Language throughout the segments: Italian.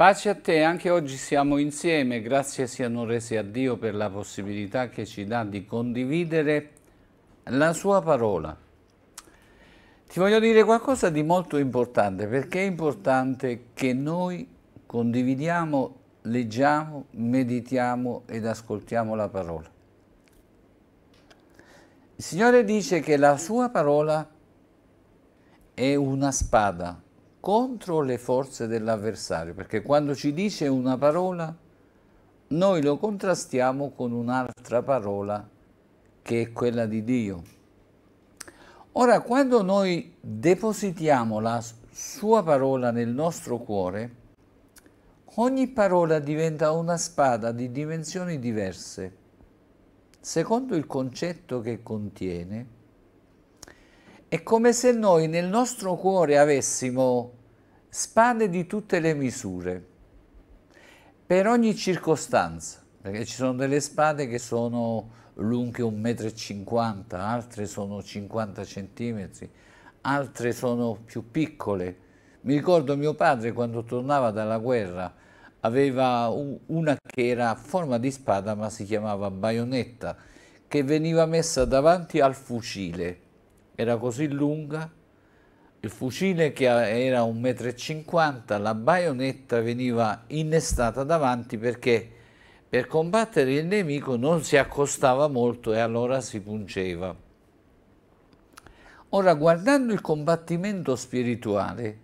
Pace a te, anche oggi siamo insieme, grazie siano resi a Dio per la possibilità che ci dà di condividere la sua parola. Ti voglio dire qualcosa di molto importante, perché è importante che noi condividiamo, leggiamo, meditiamo ed ascoltiamo la parola. Il Signore dice che la sua parola è una spada contro le forze dell'avversario, perché quando ci dice una parola noi lo contrastiamo con un'altra parola che è quella di Dio. Ora, quando noi depositiamo la sua parola nel nostro cuore, ogni parola diventa una spada di dimensioni diverse, secondo il concetto che contiene è come se noi nel nostro cuore avessimo spade di tutte le misure, per ogni circostanza, perché ci sono delle spade che sono lunghe 1,50 m, altre sono 50 cm, altre sono più piccole. Mi ricordo mio padre quando tornava dalla guerra aveva una che era a forma di spada ma si chiamava baionetta che veniva messa davanti al fucile era così lunga, il fucile che era 1,50 m, la baionetta veniva innestata davanti perché per combattere il nemico non si accostava molto e allora si pungeva. Ora, guardando il combattimento spirituale,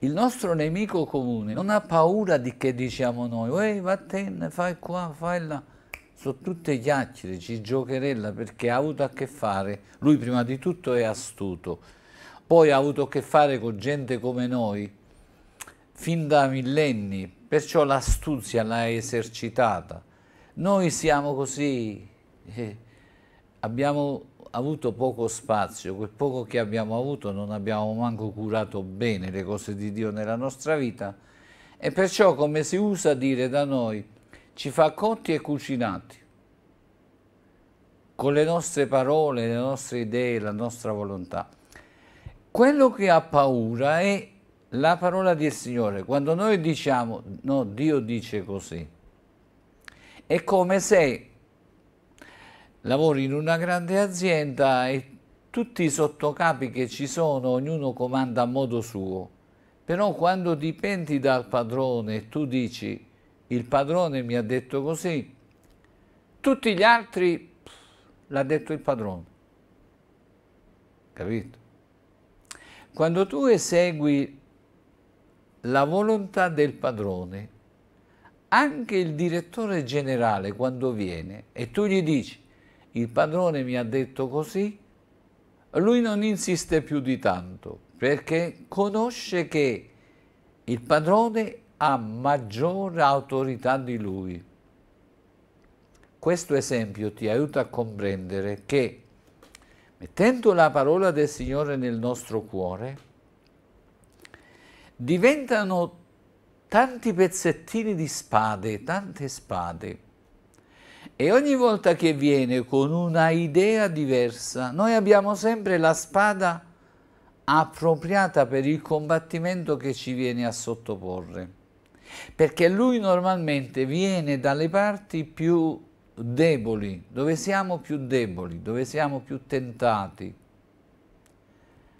il nostro nemico comune non ha paura di che diciamo noi, ehi, vattene, fai qua, fai là sono tutte chiacchiere, ci giocherella perché ha avuto a che fare, lui prima di tutto è astuto, poi ha avuto a che fare con gente come noi fin da millenni, perciò l'astuzia l'ha esercitata. Noi siamo così, eh, abbiamo avuto poco spazio, quel poco che abbiamo avuto non abbiamo manco curato bene le cose di Dio nella nostra vita e perciò come si usa dire da noi ci fa cotti e cucinati con le nostre parole, le nostre idee, la nostra volontà. Quello che ha paura è la parola del Signore. Quando noi diciamo, no, Dio dice così, è come se lavori in una grande azienda e tutti i sottocapi che ci sono, ognuno comanda a modo suo. Però quando dipendi dal padrone, e tu dici il padrone mi ha detto così, tutti gli altri l'ha detto il padrone. Capito? Quando tu esegui la volontà del padrone, anche il direttore generale quando viene e tu gli dici il padrone mi ha detto così, lui non insiste più di tanto perché conosce che il padrone ha maggiore autorità di lui. Questo esempio ti aiuta a comprendere che, mettendo la parola del Signore nel nostro cuore, diventano tanti pezzettini di spade, tante spade. E ogni volta che viene con una idea diversa, noi abbiamo sempre la spada appropriata per il combattimento che ci viene a sottoporre perché lui normalmente viene dalle parti più deboli, dove siamo più deboli, dove siamo più tentati.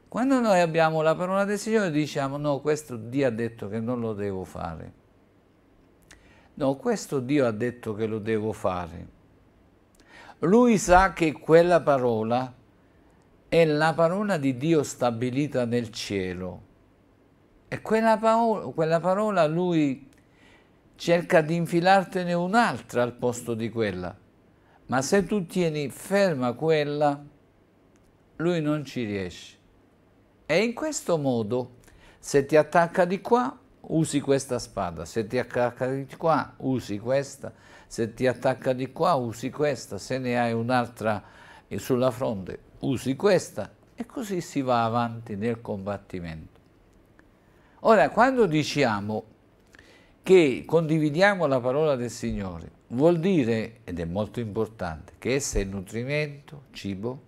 Quando noi abbiamo la parola del Signore diciamo no, questo Dio ha detto che non lo devo fare. No, questo Dio ha detto che lo devo fare. Lui sa che quella parola è la parola di Dio stabilita nel cielo e quella parola, quella parola lui cerca di infilartene un'altra al posto di quella. Ma se tu tieni ferma quella, lui non ci riesce. E in questo modo, se ti attacca di qua, usi questa spada, se ti attacca di qua, usi questa, se ti attacca di qua, usi questa, se ne hai un'altra sulla fronte, usi questa. E così si va avanti nel combattimento. Ora, quando diciamo che condividiamo la parola del Signore, vuol dire, ed è molto importante, che essa è nutrimento, cibo,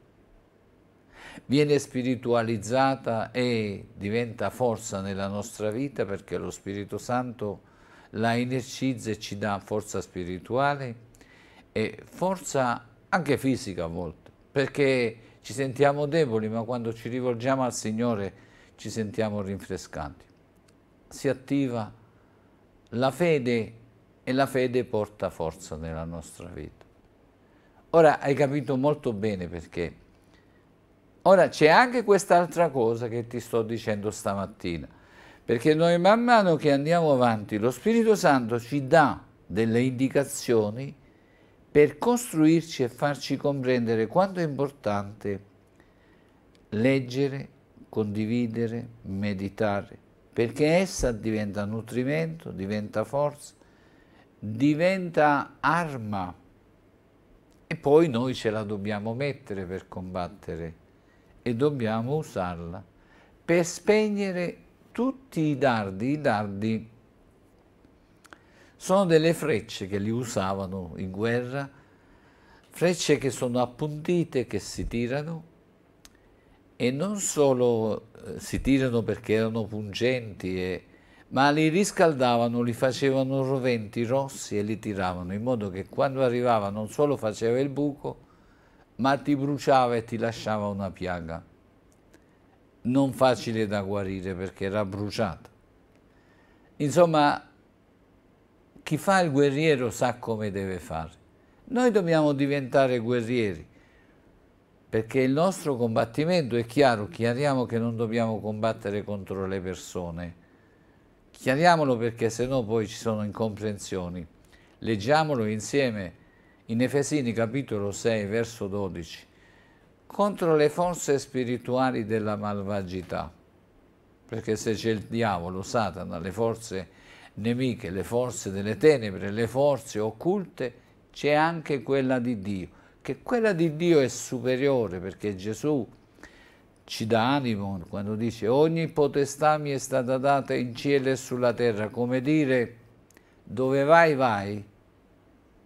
viene spiritualizzata e diventa forza nella nostra vita perché lo Spirito Santo la energizza e ci dà forza spirituale e forza anche fisica a volte, perché ci sentiamo deboli, ma quando ci rivolgiamo al Signore ci sentiamo rinfrescanti si attiva la fede e la fede porta forza nella nostra vita. Ora hai capito molto bene perché. Ora c'è anche quest'altra cosa che ti sto dicendo stamattina, perché noi man mano che andiamo avanti lo Spirito Santo ci dà delle indicazioni per costruirci e farci comprendere quanto è importante leggere, condividere, meditare, perché essa diventa nutrimento, diventa forza, diventa arma e poi noi ce la dobbiamo mettere per combattere e dobbiamo usarla per spegnere tutti i dardi, i dardi sono delle frecce che li usavano in guerra, frecce che sono appuntite, che si tirano e non solo eh, si tirano perché erano pungenti, e, ma li riscaldavano, li facevano roventi rossi e li tiravano, in modo che quando arrivava non solo faceva il buco, ma ti bruciava e ti lasciava una piaga, non facile da guarire perché era bruciata. Insomma, chi fa il guerriero sa come deve fare. Noi dobbiamo diventare guerrieri, perché il nostro combattimento è chiaro, chiariamo che non dobbiamo combattere contro le persone, chiariamolo perché sennò poi ci sono incomprensioni, leggiamolo insieme in Efesini capitolo 6 verso 12, contro le forze spirituali della malvagità, perché se c'è il diavolo, Satana, le forze nemiche, le forze delle tenebre, le forze occulte, c'è anche quella di Dio che quella di Dio è superiore perché Gesù ci dà animo quando dice ogni potestà mi è stata data in cielo e sulla terra, come dire dove vai vai,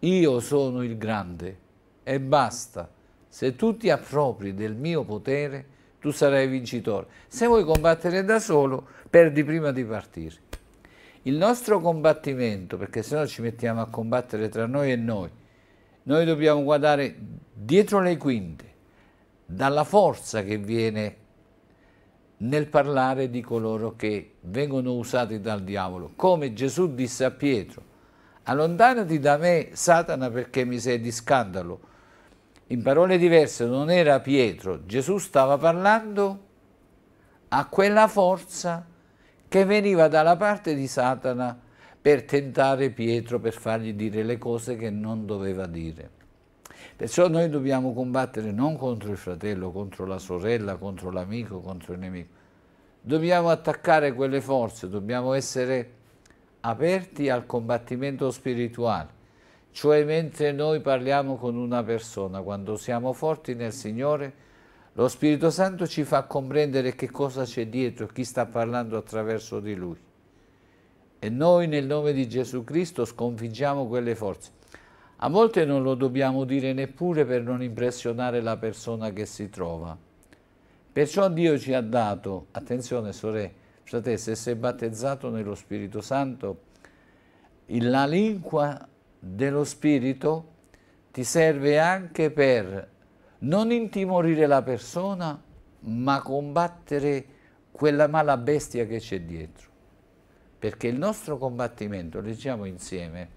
io sono il grande e basta. Se tu ti appropri del mio potere, tu sarai vincitore. Se vuoi combattere da solo, perdi prima di partire. Il nostro combattimento, perché se no ci mettiamo a combattere tra noi e noi, noi dobbiamo guardare dietro le quinte, dalla forza che viene nel parlare di coloro che vengono usati dal diavolo. Come Gesù disse a Pietro, allontanati da me, Satana, perché mi sei di scandalo. In parole diverse, non era Pietro, Gesù stava parlando a quella forza che veniva dalla parte di Satana per tentare Pietro, per fargli dire le cose che non doveva dire. Perciò noi dobbiamo combattere non contro il fratello, contro la sorella, contro l'amico, contro il nemico. Dobbiamo attaccare quelle forze, dobbiamo essere aperti al combattimento spirituale. Cioè mentre noi parliamo con una persona, quando siamo forti nel Signore, lo Spirito Santo ci fa comprendere che cosa c'è dietro, chi sta parlando attraverso di Lui e noi nel nome di Gesù Cristo sconfiggiamo quelle forze. A volte non lo dobbiamo dire neppure per non impressionare la persona che si trova. Perciò Dio ci ha dato, attenzione sorelle, fratelli, se sei battezzato nello Spirito Santo, la lingua dello Spirito ti serve anche per non intimorire la persona, ma combattere quella mala bestia che c'è dietro perché il nostro combattimento, leggiamo insieme,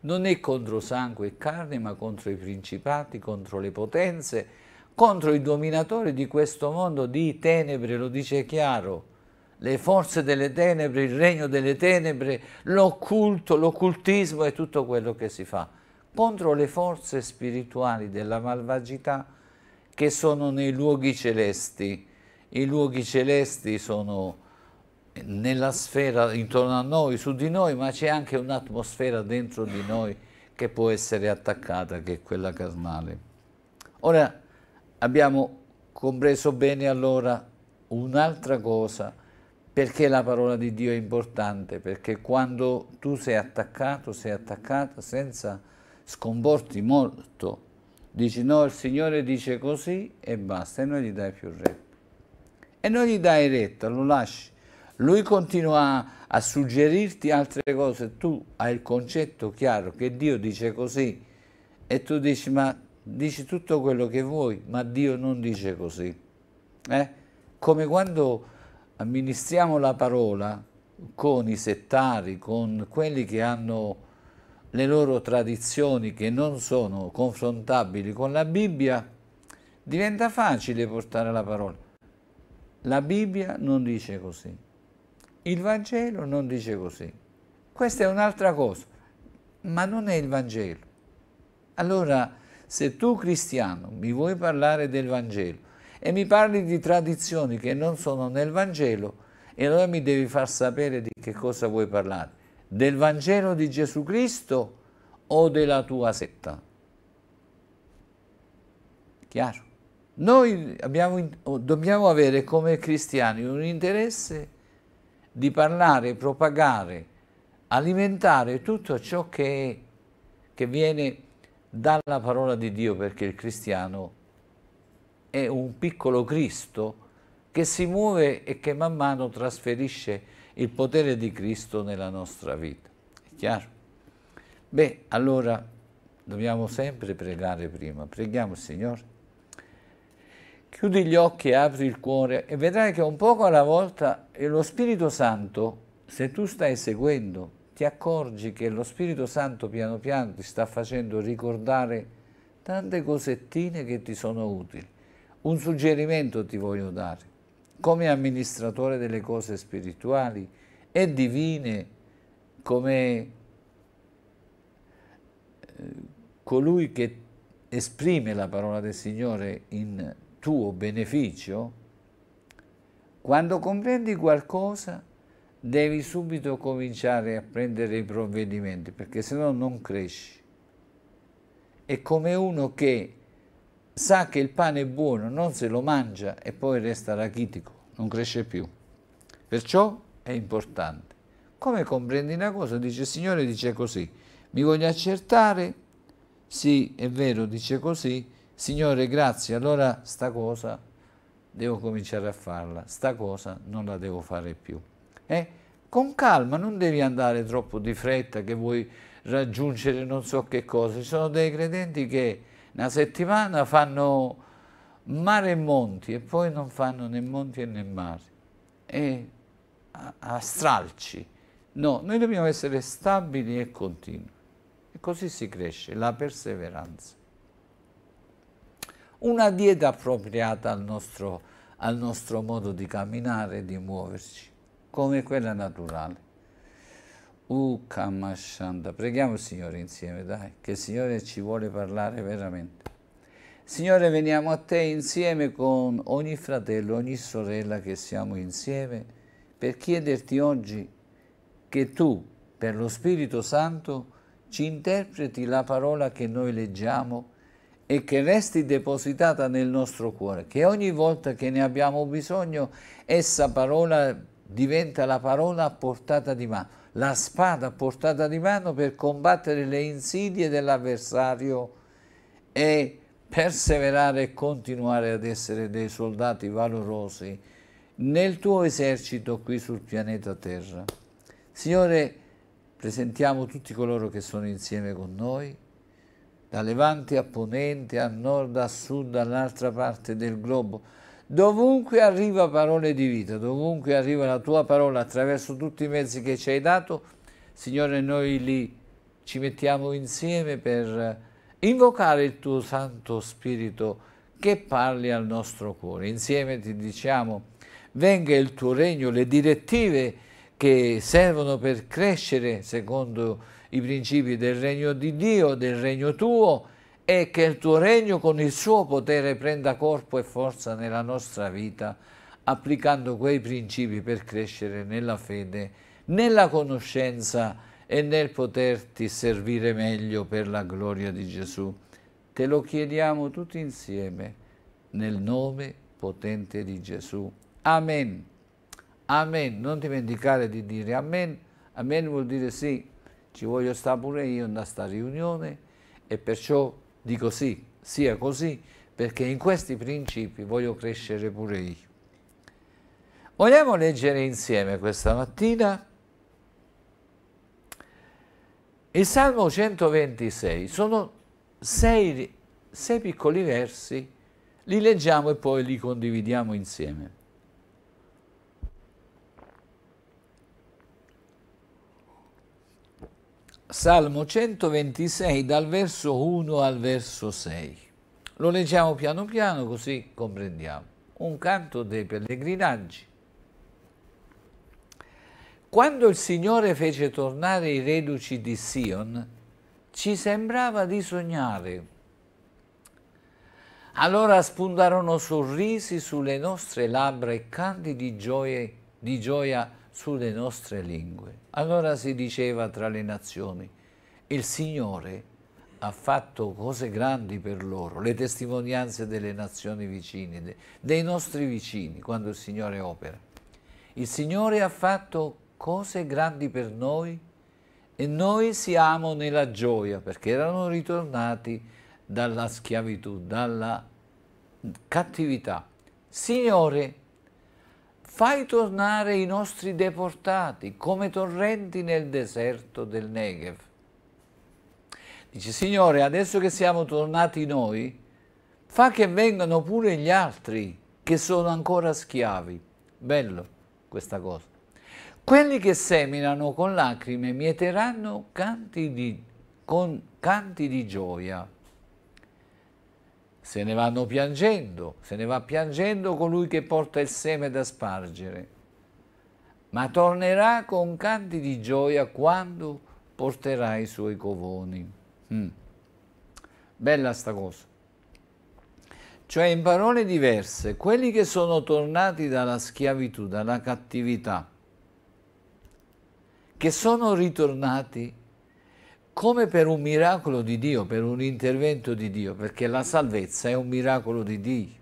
non è contro sangue e carne, ma contro i principati, contro le potenze, contro i dominatori di questo mondo di tenebre, lo dice chiaro, le forze delle tenebre, il regno delle tenebre, l'occulto, l'occultismo e tutto quello che si fa, contro le forze spirituali della malvagità che sono nei luoghi celesti. I luoghi celesti sono nella sfera intorno a noi, su di noi, ma c'è anche un'atmosfera dentro di noi che può essere attaccata, che è quella carnale. Ora abbiamo compreso bene allora un'altra cosa, perché la parola di Dio è importante, perché quando tu sei attaccato, sei attaccata senza scomporti molto, dici no, il Signore dice così e basta, e non gli dai più retta. E non gli dai retta, lo lasci lui continua a suggerirti altre cose, tu hai il concetto chiaro che Dio dice così e tu dici ma dici tutto quello che vuoi, ma Dio non dice così. Eh? Come quando amministriamo la parola con i settari, con quelli che hanno le loro tradizioni che non sono confrontabili con la Bibbia, diventa facile portare la parola. La Bibbia non dice così. Il Vangelo non dice così. Questa è un'altra cosa, ma non è il Vangelo. Allora, se tu cristiano mi vuoi parlare del Vangelo e mi parli di tradizioni che non sono nel Vangelo, e allora mi devi far sapere di che cosa vuoi parlare, del Vangelo di Gesù Cristo o della tua setta. Chiaro? Noi abbiamo, dobbiamo avere come cristiani un interesse di parlare, propagare, alimentare tutto ciò che, che viene dalla parola di Dio, perché il cristiano è un piccolo Cristo che si muove e che man mano trasferisce il potere di Cristo nella nostra vita. È chiaro? Beh, allora dobbiamo sempre pregare prima. Preghiamo il Signore. Chiudi gli occhi e apri il cuore e vedrai che un poco alla volta è lo Spirito Santo, se tu stai seguendo, ti accorgi che lo Spirito Santo piano piano ti sta facendo ricordare tante cosettine che ti sono utili. Un suggerimento ti voglio dare. Come amministratore delle cose spirituali e divine, come eh, colui che esprime la parola del Signore in tuo beneficio, quando comprendi qualcosa devi subito cominciare a prendere i provvedimenti, perché se no non cresci. È come uno che sa che il pane è buono, non se lo mangia e poi resta rachitico, non cresce più. Perciò è importante. Come comprendi una cosa? Dice il Signore, dice così, mi voglio accertare, sì è vero, dice così, Signore, grazie, allora sta cosa devo cominciare a farla, sta cosa non la devo fare più. Eh? Con calma, non devi andare troppo di fretta che vuoi raggiungere non so che cosa. Ci sono dei credenti che una settimana fanno mare e monti e poi non fanno né monti né mare. E a, a stralci. No, noi dobbiamo essere stabili e continui. E così si cresce, la perseveranza una dieta appropriata al nostro, al nostro modo di camminare e di muoverci, come quella naturale. Ukamashanda. Preghiamo il Signore insieme, dai, che il Signore ci vuole parlare veramente. Signore, veniamo a Te insieme con ogni fratello, ogni sorella che siamo insieme, per chiederti oggi che Tu, per lo Spirito Santo, ci interpreti la parola che noi leggiamo e che resti depositata nel nostro cuore, che ogni volta che ne abbiamo bisogno, essa parola diventa la parola a portata di mano, la spada a portata di mano per combattere le insidie dell'avversario e perseverare e continuare ad essere dei soldati valorosi nel tuo esercito qui sul pianeta Terra. Signore, presentiamo tutti coloro che sono insieme con noi, da levante a ponente, a nord, a sud, dall'altra parte del globo. Dovunque arriva parole di vita, dovunque arriva la tua parola attraverso tutti i mezzi che ci hai dato, Signore, noi lì ci mettiamo insieme per invocare il tuo Santo Spirito che parli al nostro cuore. Insieme ti diciamo, venga il tuo regno, le direttive che servono per crescere secondo il i principi del regno di Dio, del regno tuo, e che il tuo regno con il suo potere prenda corpo e forza nella nostra vita, applicando quei principi per crescere nella fede, nella conoscenza e nel poterti servire meglio per la gloria di Gesù. Te lo chiediamo tutti insieme, nel nome potente di Gesù. Amen. Amen. Non dimenticare di dire amen. Amen vuol dire sì ci voglio stare pure io in questa riunione e perciò dico sì, sia così, perché in questi principi voglio crescere pure io. Vogliamo leggere insieme questa mattina il Salmo 126, sono sei, sei piccoli versi, li leggiamo e poi li condividiamo insieme. Salmo 126 dal verso 1 al verso 6. Lo leggiamo piano piano così comprendiamo. Un canto dei pellegrinaggi. Quando il Signore fece tornare i reduci di Sion, ci sembrava di sognare. Allora spuntarono sorrisi sulle nostre labbra e canti di gioia, di gioia sulle nostre lingue. Allora si diceva tra le nazioni, il Signore ha fatto cose grandi per loro, le testimonianze delle nazioni vicine, dei nostri vicini, quando il Signore opera. Il Signore ha fatto cose grandi per noi e noi siamo nella gioia perché erano ritornati dalla schiavitù, dalla cattività. Signore, Fai tornare i nostri deportati come torrenti nel deserto del Negev. Dice, Signore, adesso che siamo tornati noi, fa che vengano pure gli altri che sono ancora schiavi. Bello questa cosa. Quelli che seminano con lacrime mieteranno canti di, con, canti di gioia se ne vanno piangendo, se ne va piangendo colui che porta il seme da spargere, ma tornerà con canti di gioia quando porterà i suoi covoni. Mm. Bella sta cosa. Cioè in parole diverse, quelli che sono tornati dalla schiavitù, dalla cattività, che sono ritornati come per un miracolo di Dio, per un intervento di Dio, perché la salvezza è un miracolo di Dio.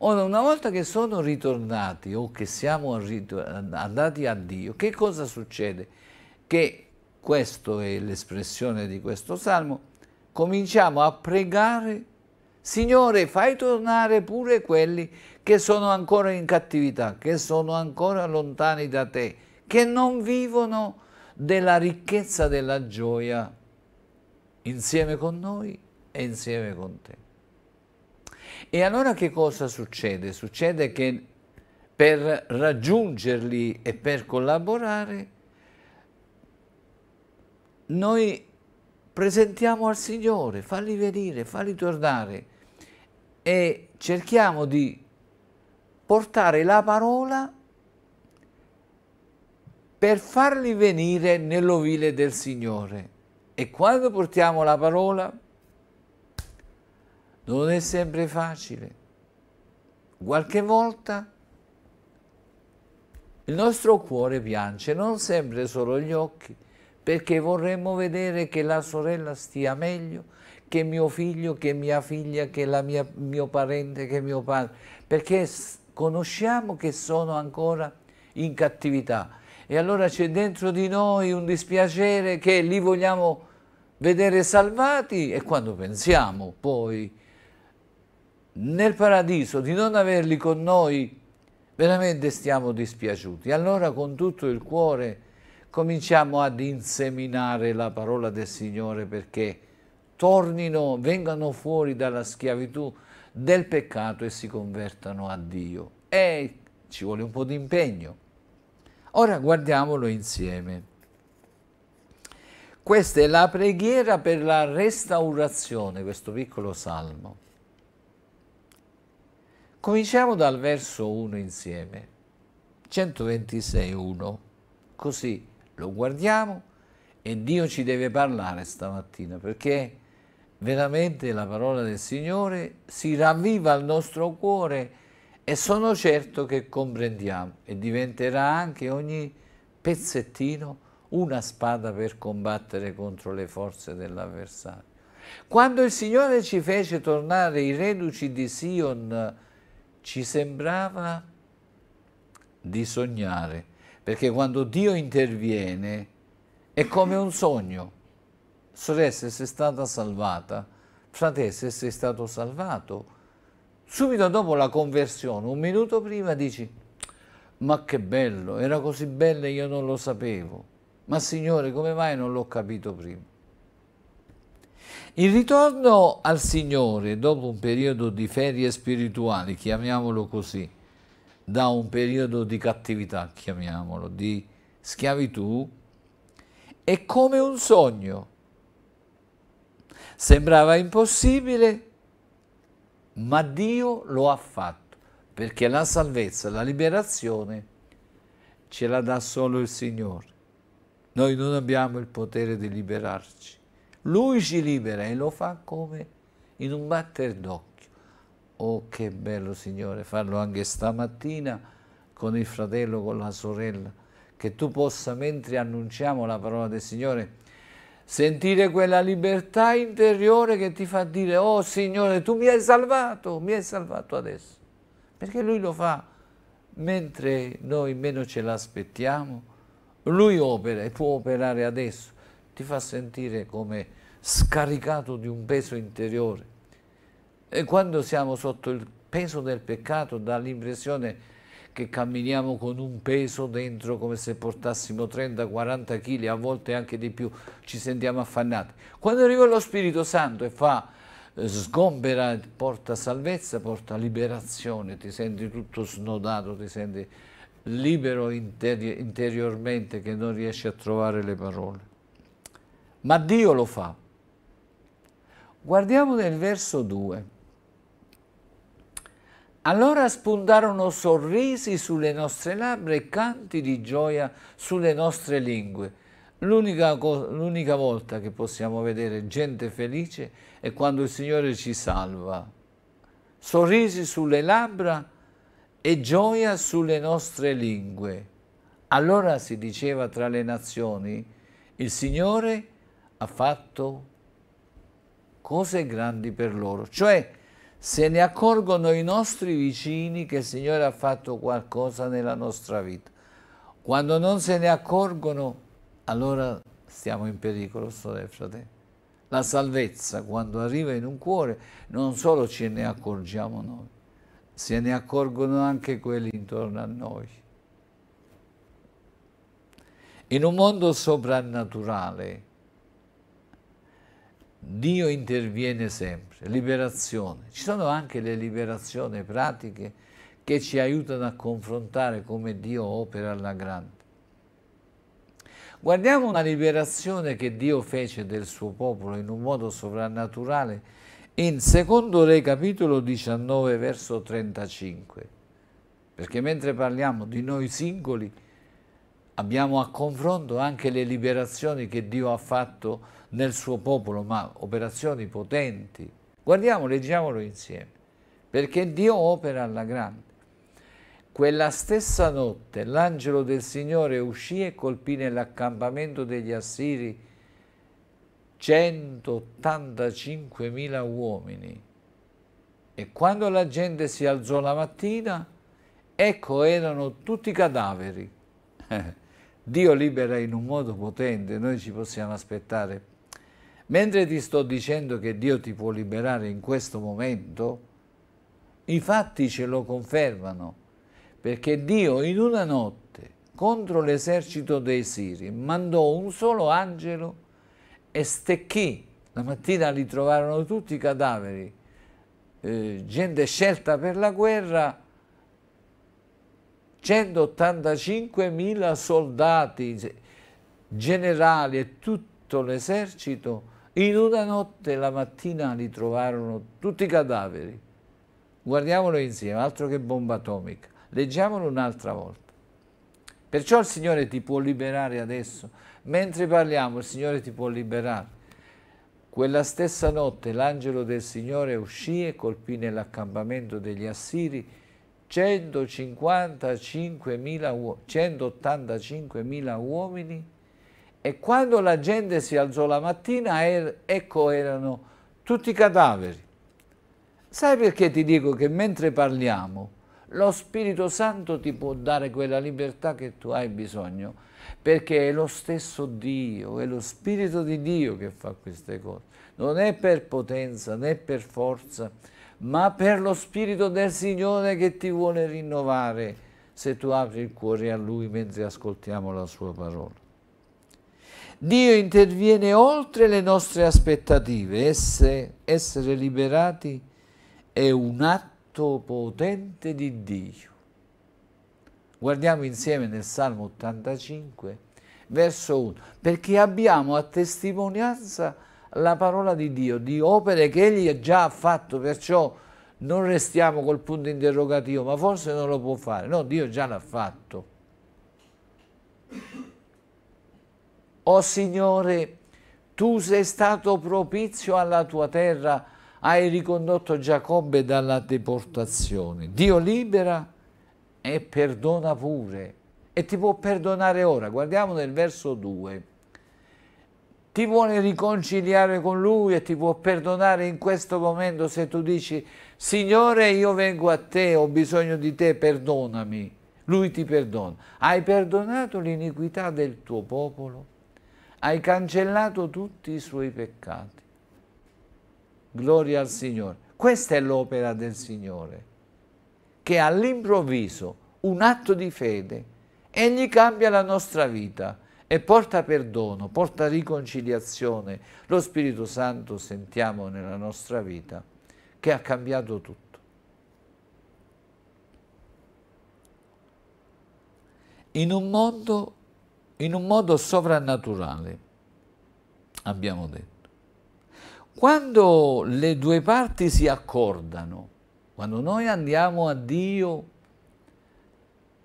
Ora, una volta che sono ritornati o che siamo andati a Dio, che cosa succede? Che, questa è l'espressione di questo salmo, cominciamo a pregare, Signore, fai tornare pure quelli che sono ancora in cattività, che sono ancora lontani da Te, che non vivono della ricchezza della gioia insieme con noi e insieme con te. E allora che cosa succede? Succede che per raggiungerli e per collaborare noi presentiamo al Signore, falli venire, falli tornare e cerchiamo di portare la parola per farli venire nell'ovile del Signore. E quando portiamo la parola, non è sempre facile. Qualche volta il nostro cuore piange, non sempre solo gli occhi, perché vorremmo vedere che la sorella stia meglio, che mio figlio, che mia figlia, che mia, mio parente, che mio padre, perché conosciamo che sono ancora in cattività e allora c'è dentro di noi un dispiacere che li vogliamo vedere salvati e quando pensiamo poi nel paradiso di non averli con noi, veramente stiamo dispiaciuti. Allora con tutto il cuore cominciamo ad inseminare la parola del Signore perché tornino, vengano fuori dalla schiavitù del peccato e si convertano a Dio. E ci vuole un po' di impegno. Ora guardiamolo insieme. Questa è la preghiera per la restaurazione, questo piccolo salmo. Cominciamo dal verso 1 insieme, 126.1, così lo guardiamo e Dio ci deve parlare stamattina perché veramente la parola del Signore si ravviva al nostro cuore e sono certo che comprendiamo e diventerà anche ogni pezzettino una spada per combattere contro le forze dell'avversario. Quando il Signore ci fece tornare i reduci di Sion, ci sembrava di sognare, perché quando Dio interviene è come un sogno. Sorella, se sei stata salvata, fratello, se sei stato salvato, subito dopo la conversione, un minuto prima dici, ma che bello, era così bello e io non lo sapevo, ma Signore come mai non l'ho capito prima? Il ritorno al Signore dopo un periodo di ferie spirituali, chiamiamolo così, da un periodo di cattività, chiamiamolo, di schiavitù, è come un sogno. Sembrava impossibile, ma Dio lo ha fatto, perché la salvezza, la liberazione ce la dà solo il Signore. Noi non abbiamo il potere di liberarci. Lui ci libera e lo fa come in un batter d'occhio. Oh, che bello, Signore, farlo anche stamattina con il fratello, con la sorella, che tu possa, mentre annunciamo la parola del Signore, sentire quella libertà interiore che ti fa dire, oh Signore, tu mi hai salvato, mi hai salvato adesso. Perché Lui lo fa mentre noi meno ce l'aspettiamo. Lui opera e può operare adesso. Ti fa sentire come scaricato di un peso interiore. E quando siamo sotto il peso del peccato dà l'impressione che camminiamo con un peso dentro come se portassimo 30-40 kg, a volte anche di più, ci sentiamo affannati. Quando arriva lo Spirito Santo e fa eh, sgombera, porta salvezza, porta liberazione, ti senti tutto snodato, ti senti libero interi interiormente che non riesci a trovare le parole. Ma Dio lo fa. Guardiamo nel verso 2. Allora spuntarono sorrisi sulle nostre labbra e canti di gioia sulle nostre lingue. L'unica, volta che possiamo vedere gente felice è quando il Signore ci salva. Sorrisi sulle labbra e gioia sulle nostre lingue. Allora si diceva tra le nazioni, il Signore ha fatto cose grandi per loro. Cioè, se ne accorgono i nostri vicini che il Signore ha fatto qualcosa nella nostra vita. Quando non se ne accorgono, allora stiamo in pericolo, sorelle e fratelli. La salvezza, quando arriva in un cuore, non solo ce ne accorgiamo noi, se ne accorgono anche quelli intorno a noi. In un mondo soprannaturale, Dio interviene sempre, liberazione. Ci sono anche le liberazioni pratiche che ci aiutano a confrontare come Dio opera alla grande. Guardiamo una liberazione che Dio fece del suo popolo in un modo sovrannaturale in secondo Re capitolo 19 verso 35. Perché mentre parliamo di noi singoli abbiamo a confronto anche le liberazioni che Dio ha fatto nel suo popolo, ma operazioni potenti. Guardiamo, leggiamolo insieme, perché Dio opera alla grande. Quella stessa notte l'angelo del Signore uscì e colpì nell'accampamento degli Assiri 185.000 uomini. E quando la gente si alzò la mattina, ecco erano tutti cadaveri. Dio libera in un modo potente, noi ci possiamo aspettare Mentre ti sto dicendo che Dio ti può liberare in questo momento, i fatti ce lo confermano, perché Dio in una notte contro l'esercito dei Siri mandò un solo angelo e stecchì. La mattina li trovarono tutti i cadaveri, eh, gente scelta per la guerra, 185.000 soldati, generali e tutto l'esercito in una notte la mattina li trovarono tutti i cadaveri. Guardiamolo insieme, altro che bomba atomica. Leggiamolo un'altra volta. Perciò il Signore ti può liberare adesso. Mentre parliamo, il Signore ti può liberare. Quella stessa notte l'angelo del Signore uscì e colpì nell'accampamento degli Assiri 185.000 185.000 uomini e quando la gente si alzò la mattina, er ecco erano tutti cadaveri. Sai perché ti dico che mentre parliamo, lo Spirito Santo ti può dare quella libertà che tu hai bisogno, perché è lo stesso Dio, è lo Spirito di Dio che fa queste cose. Non è per potenza né per forza, ma per lo Spirito del Signore che ti vuole rinnovare se tu apri il cuore a Lui mentre ascoltiamo la Sua parola. Dio interviene oltre le nostre aspettative. Essere, essere liberati è un atto potente di Dio. Guardiamo insieme nel Salmo 85, verso 1, perché abbiamo a testimonianza la parola di Dio, di opere che Egli già ha fatto, perciò non restiamo col punto interrogativo, ma forse non lo può fare. No, Dio già l'ha fatto. O oh Signore, tu sei stato propizio alla tua terra, hai ricondotto Giacobbe dalla deportazione. Dio libera e perdona pure. E ti può perdonare ora. Guardiamo nel verso 2. Ti vuole riconciliare con Lui e ti può perdonare in questo momento se tu dici, Signore, io vengo a te, ho bisogno di te, perdonami. Lui ti perdona. Hai perdonato l'iniquità del tuo popolo? hai cancellato tutti i suoi peccati. Gloria al Signore. Questa è l'opera del Signore, che all'improvviso, un atto di fede, egli cambia la nostra vita e porta perdono, porta riconciliazione. Lo Spirito Santo sentiamo nella nostra vita che ha cambiato tutto. In un mondo in un modo sovrannaturale, abbiamo detto. Quando le due parti si accordano, quando noi andiamo a Dio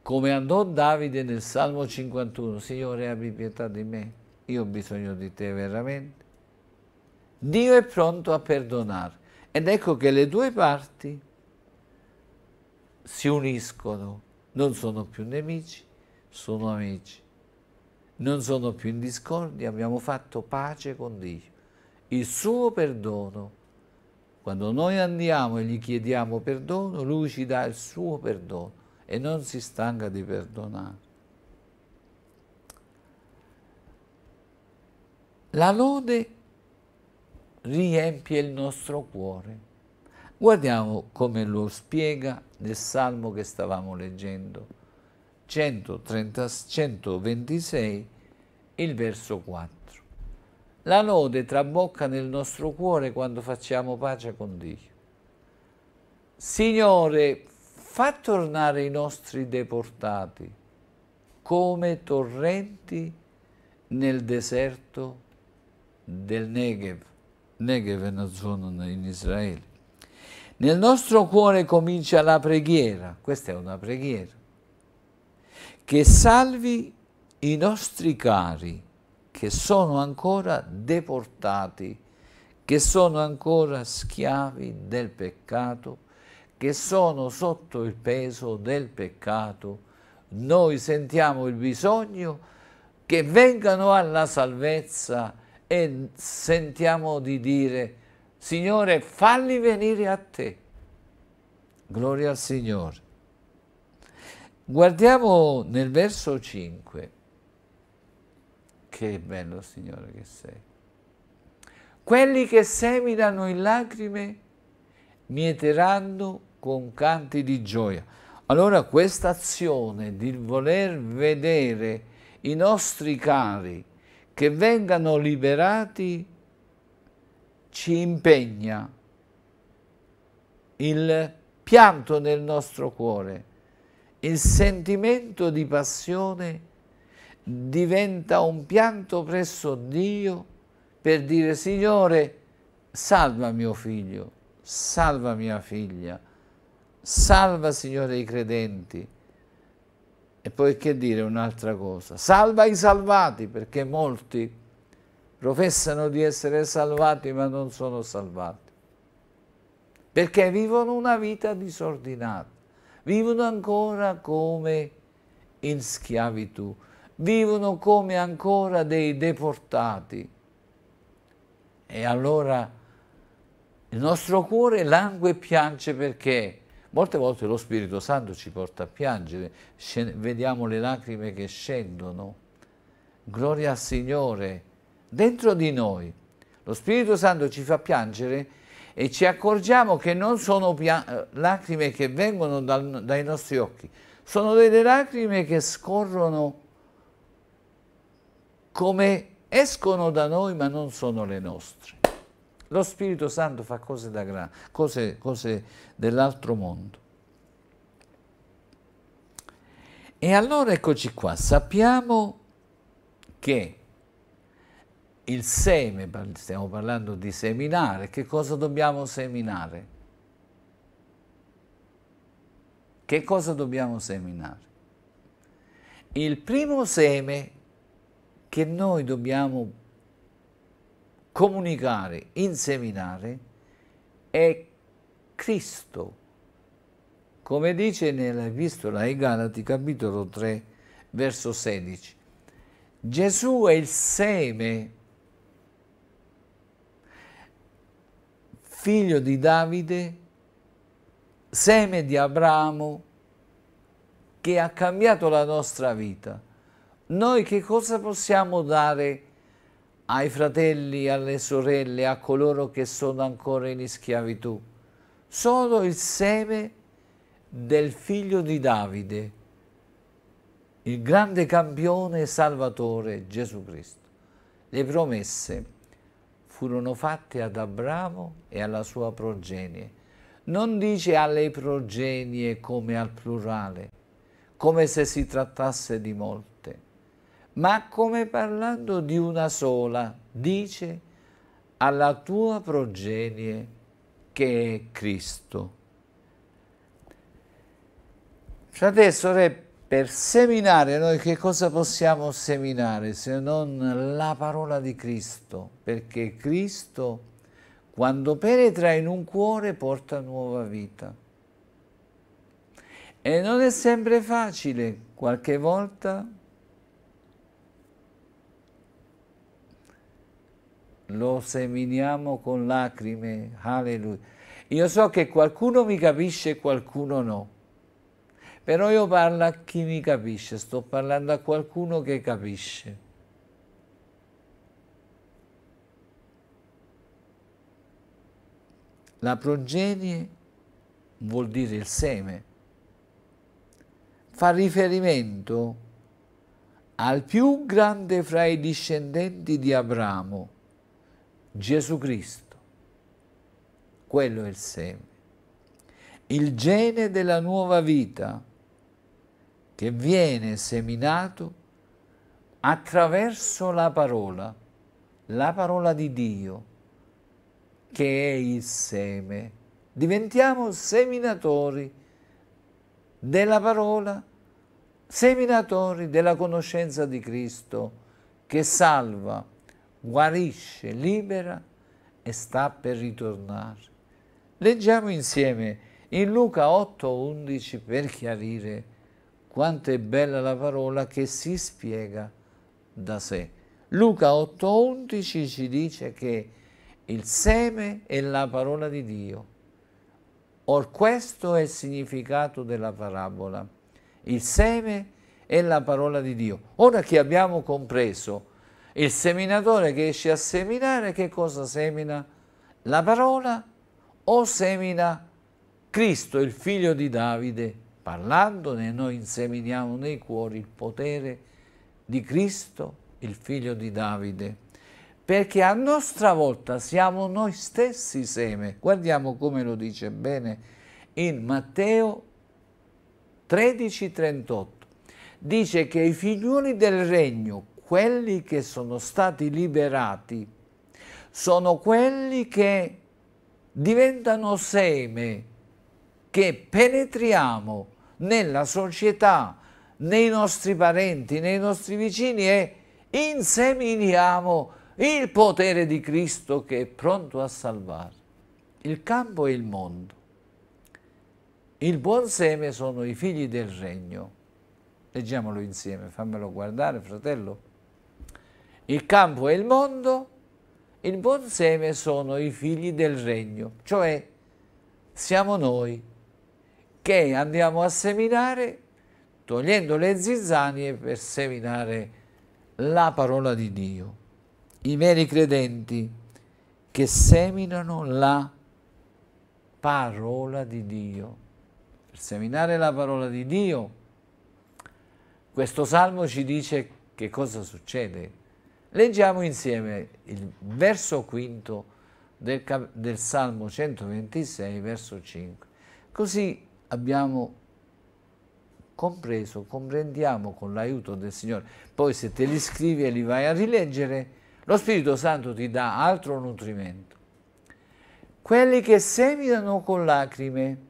come andò Davide nel Salmo 51, Signore abbi pietà di me, io ho bisogno di te veramente. Dio è pronto a perdonare ed ecco che le due parti si uniscono, non sono più nemici, sono amici non sono più in discordia, abbiamo fatto pace con Dio. Il suo perdono, quando noi andiamo e gli chiediamo perdono, lui ci dà il suo perdono e non si stanca di perdonare. La lode riempie il nostro cuore. Guardiamo come lo spiega nel salmo che stavamo leggendo 130, 126 il verso 4. La lode trabocca nel nostro cuore quando facciamo pace con Dio. Signore, fa tornare i nostri deportati come torrenti nel deserto del Negev. Negev è una zona in Israele. Nel nostro cuore comincia la preghiera, questa è una preghiera che salvi i nostri cari che sono ancora deportati, che sono ancora schiavi del peccato, che sono sotto il peso del peccato. Noi sentiamo il bisogno che vengano alla salvezza e sentiamo di dire Signore falli venire a te. Gloria al Signore. Guardiamo nel verso 5. Che bello Signore che sei. Quelli che seminano in lacrime mieteranno con canti di gioia. Allora questa azione di voler vedere i nostri cari che vengano liberati ci impegna il pianto nel nostro cuore il sentimento di passione diventa un pianto presso Dio per dire Signore, salva mio figlio, salva mia figlia, salva Signore i credenti. E poi che dire un'altra cosa? Salva i salvati, perché molti professano di essere salvati ma non sono salvati, perché vivono una vita disordinata vivono ancora come in schiavitù, vivono come ancora dei deportati. E allora il nostro cuore langue e piange perché molte volte lo Spirito Santo ci porta a piangere, vediamo le lacrime che scendono. Gloria al Signore, dentro di noi. Lo Spirito Santo ci fa piangere e ci accorgiamo che non sono eh, lacrime che vengono dal, dai nostri occhi, sono delle lacrime che scorrono come escono da noi ma non sono le nostre. Lo Spirito Santo fa cose, cose, cose dell'altro mondo. E allora eccoci qua, sappiamo che il seme, stiamo parlando di seminare, che cosa dobbiamo seminare? Che cosa dobbiamo seminare? Il primo seme che noi dobbiamo comunicare, inseminare, è Cristo, come dice nell'Epistola ai Galati, capitolo 3, verso 16. Gesù è il seme figlio di Davide, seme di Abramo, che ha cambiato la nostra vita. Noi che cosa possiamo dare ai fratelli, alle sorelle, a coloro che sono ancora in schiavitù? Solo il seme del figlio di Davide, il grande campione e salvatore Gesù Cristo. Le promesse furono fatte ad Abramo e alla sua progenie. Non dice alle progenie come al plurale, come se si trattasse di molte, ma come parlando di una sola, dice alla tua progenie che è Cristo. Fratelli e sorelle, per seminare, noi che cosa possiamo seminare se non la parola di Cristo? Perché Cristo, quando penetra in un cuore, porta nuova vita. E non è sempre facile, qualche volta lo seminiamo con lacrime, alleluia. Io so che qualcuno mi capisce e qualcuno no però io parlo a chi mi capisce, sto parlando a qualcuno che capisce. La progenie vuol dire il seme. Fa riferimento al più grande fra i discendenti di Abramo, Gesù Cristo. Quello è il seme. Il gene della nuova vita che viene seminato attraverso la parola, la parola di Dio, che è il seme. Diventiamo seminatori della parola, seminatori della conoscenza di Cristo, che salva, guarisce, libera e sta per ritornare. Leggiamo insieme in Luca 8:11 per chiarire quanto è bella la parola che si spiega da sé. Luca 8:11 ci dice che il seme è la parola di Dio. Or questo è il significato della parabola. Il seme è la parola di Dio. Ora che abbiamo compreso il seminatore che esce a seminare, che cosa semina? La parola o semina Cristo, il figlio di Davide, Parlandone noi inseminiamo nei cuori il potere di Cristo, il figlio di Davide, perché a nostra volta siamo noi stessi seme. Guardiamo come lo dice bene in Matteo 13:38. Dice che i figlioli del regno, quelli che sono stati liberati, sono quelli che diventano seme che penetriamo nella società, nei nostri parenti, nei nostri vicini e inseminiamo il potere di Cristo che è pronto a salvare. Il campo e il mondo. Il buon seme sono i figli del regno. Leggiamolo insieme, fammelo guardare, fratello. Il campo e il mondo, il buon seme sono i figli del regno, cioè siamo noi che andiamo a seminare togliendo le zizzanie per seminare la parola di Dio. I veri credenti che seminano la parola di Dio. Per seminare la parola di Dio, questo salmo ci dice che cosa succede. Leggiamo insieme il verso quinto del, del Salmo 126, verso 5. Così abbiamo compreso, comprendiamo con l'aiuto del Signore. Poi se te li scrivi e li vai a rileggere, lo Spirito Santo ti dà altro nutrimento. Quelli che seminano con lacrime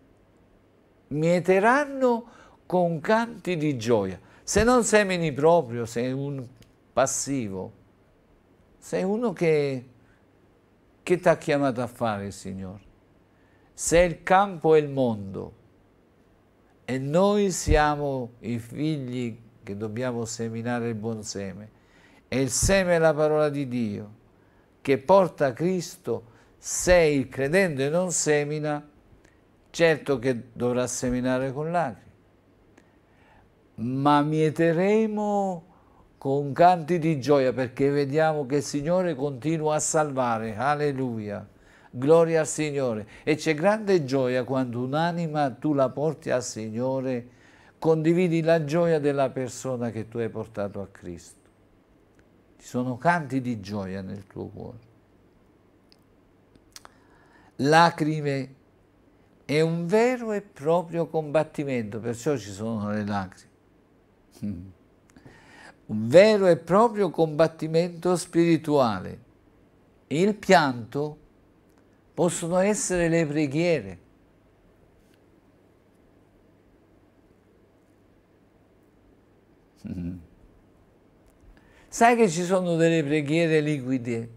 mieteranno con canti di gioia. Se non semini proprio, sei un passivo, sei uno che, che ti ha chiamato a fare il Signore. Se il campo è il mondo, e noi siamo i figli che dobbiamo seminare il buon seme. E il seme è la parola di Dio che porta Cristo. Se il credente non semina, certo che dovrà seminare con lacrime. Ma mieteremo con canti di gioia perché vediamo che il Signore continua a salvare. Alleluia gloria al Signore. E c'è grande gioia quando un'anima tu la porti al Signore, condividi la gioia della persona che tu hai portato a Cristo. Ci sono canti di gioia nel tuo cuore. Lacrime è un vero e proprio combattimento, perciò ci sono le lacrime. Un vero e proprio combattimento spirituale. Il pianto possono essere le preghiere. Mm-hmm. Sai che ci sono delle preghiere liquide,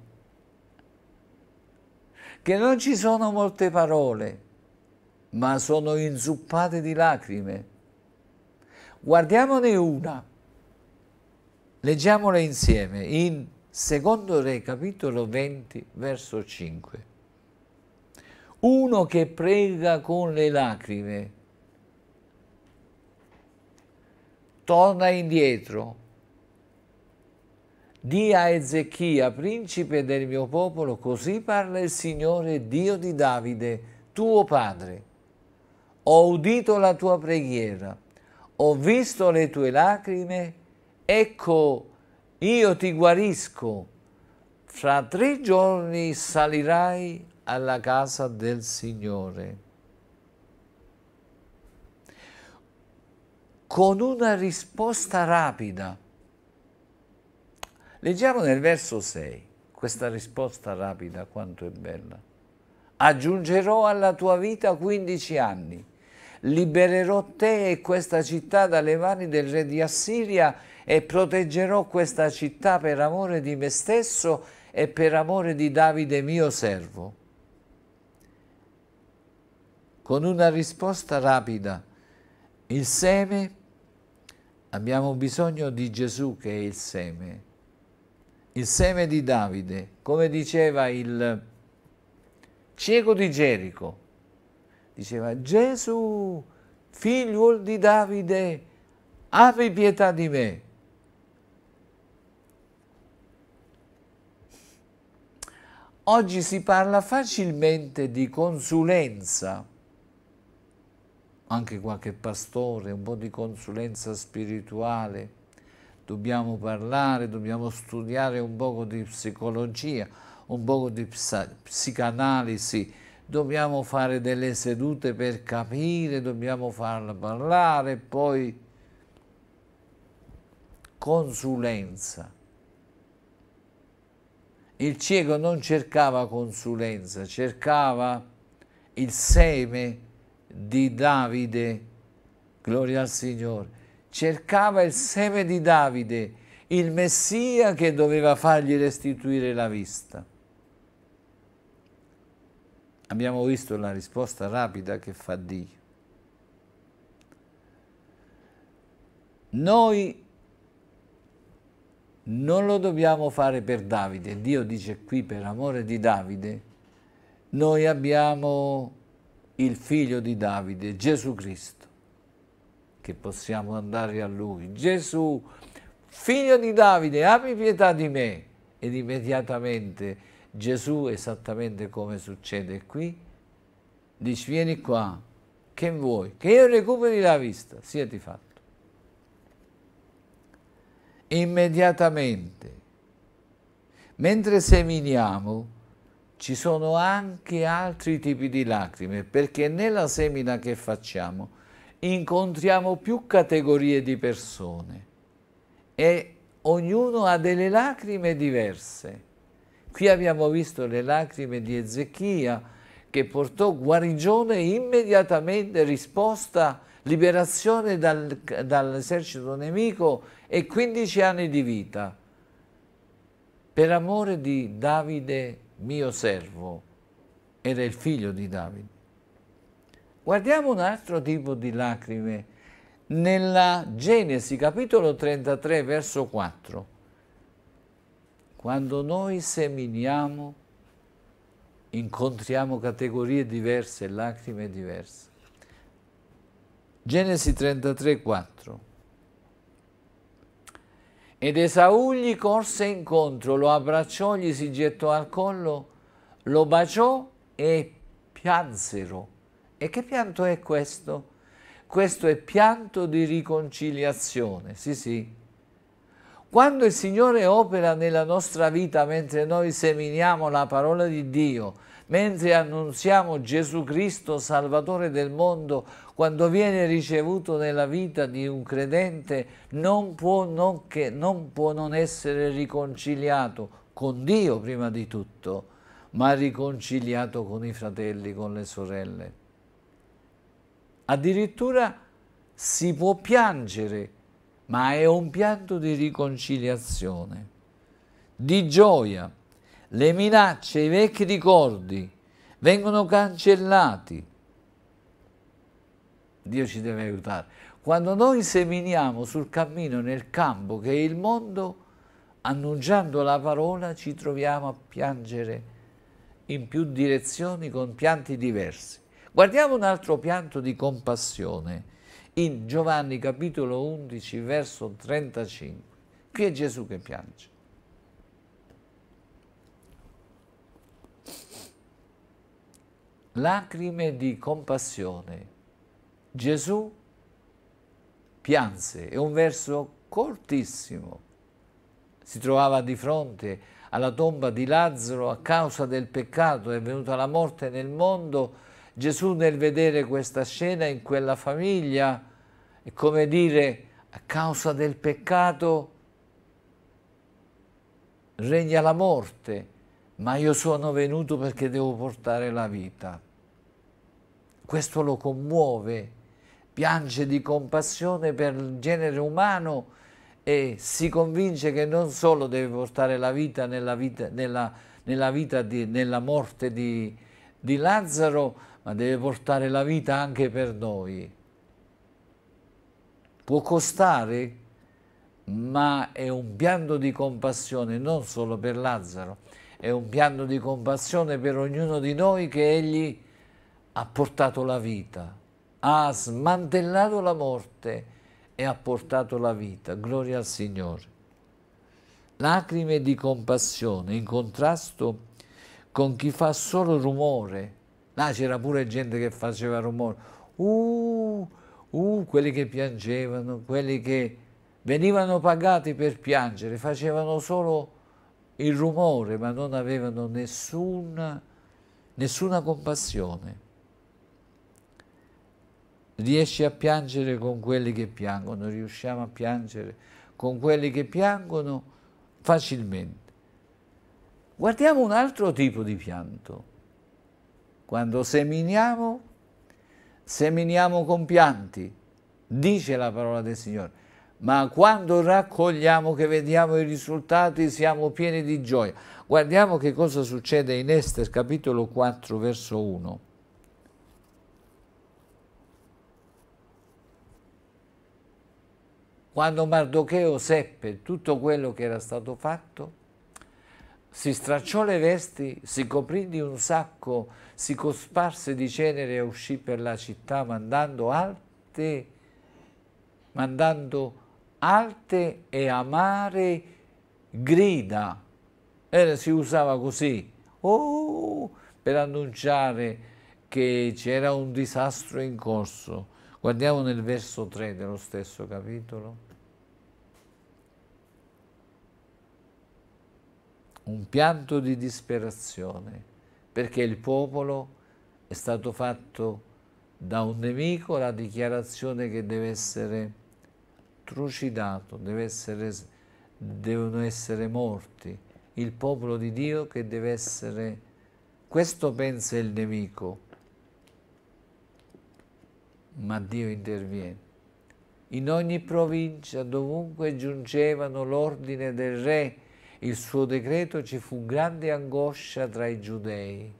che non ci sono molte parole, ma sono inzuppate di lacrime. Guardiamone una, leggiamola insieme in secondo re capitolo 20 verso 5 uno che prega con le lacrime, torna indietro, di a Ezechia, principe del mio popolo, così parla il Signore Dio di Davide, tuo padre. Ho udito la tua preghiera, ho visto le tue lacrime, ecco io ti guarisco, fra tre giorni salirai alla casa del Signore. Con una risposta rapida. Leggiamo nel verso 6 questa risposta rapida, quanto è bella. Aggiungerò alla tua vita 15 anni, libererò te e questa città dalle mani del re di Assiria e proteggerò questa città per amore di me stesso e per amore di Davide mio servo con una risposta rapida. Il seme, abbiamo bisogno di Gesù che è il seme, il seme di Davide, come diceva il cieco di Gerico, diceva Gesù, figlio di Davide, abbi pietà di me. Oggi si parla facilmente di consulenza, anche qualche pastore, un po' di consulenza spirituale. Dobbiamo parlare, dobbiamo studiare un poco di psicologia, un poco di psicanalisi, dobbiamo fare delle sedute per capire, dobbiamo farla parlare, poi consulenza. Il cieco non cercava consulenza, cercava il seme di Davide, gloria al Signore, cercava il seme di Davide, il Messia che doveva fargli restituire la vista. Abbiamo visto la risposta rapida che fa Dio. Noi non lo dobbiamo fare per Davide, Dio dice qui per amore di Davide, noi abbiamo il figlio di Davide, Gesù Cristo, che possiamo andare a lui. Gesù, figlio di Davide, abbi pietà di me. Ed immediatamente Gesù, esattamente come succede qui, dice vieni qua, che vuoi? Che io recuperi la vista, sia ti fatto. Immediatamente, mentre seminiamo, ci sono anche altri tipi di lacrime, perché nella semina che facciamo incontriamo più categorie di persone e ognuno ha delle lacrime diverse. Qui abbiamo visto le lacrime di Ezechia che portò guarigione immediatamente, risposta, liberazione dal, dall'esercito nemico e 15 anni di vita. Per amore di Davide mio servo, era il figlio di Davide. Guardiamo un altro tipo di lacrime nella Genesi capitolo 33 verso 4. Quando noi seminiamo incontriamo categorie diverse, lacrime diverse. Genesi 33 4 ed Esaù gli corse incontro, lo abbracciò, gli si gettò al collo, lo baciò e piansero. E che pianto è questo? Questo è pianto di riconciliazione, sì sì. Quando il Signore opera nella nostra vita mentre noi seminiamo la parola di Dio, mentre annunziamo Gesù Cristo Salvatore del mondo, quando viene ricevuto nella vita di un credente, non può non, che, non, può non essere riconciliato con Dio prima di tutto, ma riconciliato con i fratelli, con le sorelle. Addirittura si può piangere, ma è un pianto di riconciliazione, di gioia, le minacce, i vecchi ricordi vengono cancellati. Dio ci deve aiutare. Quando noi seminiamo sul cammino, nel campo che è il mondo, annunciando la parola ci troviamo a piangere in più direzioni con pianti diversi. Guardiamo un altro pianto di compassione in Giovanni capitolo 11 verso 35. Qui è Gesù che piange. lacrime di compassione. Gesù pianse, è un verso cortissimo. Si trovava di fronte alla tomba di Lazzaro a causa del peccato, è venuta la morte nel mondo. Gesù nel vedere questa scena in quella famiglia è come dire a causa del peccato regna la morte, ma io sono venuto perché devo portare la vita. Questo lo commuove, piange di compassione per il genere umano e si convince che non solo deve portare la vita nella vita, nella, nella vita di, nella morte di, di Lazzaro, ma deve portare la vita anche per noi. Può costare, ma è un pianto di compassione non solo per Lazzaro, è un pianto di compassione per ognuno di noi che egli ha portato la vita, ha smantellato la morte e ha portato la vita. Gloria al Signore. Lacrime di compassione in contrasto con chi fa solo rumore. Là c'era pure gente che faceva rumore. Uh, uh, quelli che piangevano, quelli che venivano pagati per piangere, facevano solo il rumore, ma non avevano nessuna, nessuna compassione riesci a piangere con quelli che piangono, riusciamo a piangere con quelli che piangono facilmente. Guardiamo un altro tipo di pianto. Quando seminiamo, seminiamo con pianti, dice la parola del Signore. Ma quando raccogliamo che vediamo i risultati siamo pieni di gioia. Guardiamo che cosa succede in Ester capitolo 4 verso 1. Quando Mardocheo seppe tutto quello che era stato fatto, si stracciò le vesti, si coprì di un sacco, si cosparse di cenere e uscì per la città mandando alte, mandando alte e amare grida. Eh, si usava così, oh, per annunciare che c'era un disastro in corso Guardiamo nel verso 3 dello stesso capitolo. Un pianto di disperazione, perché il popolo è stato fatto da un nemico la dichiarazione che deve essere trucidato, deve essere, devono essere morti, il popolo di Dio che deve essere, questo pensa il nemico, ma Dio interviene. In ogni provincia, dovunque giungevano l'ordine del re, il suo decreto ci fu grande angoscia tra i giudei.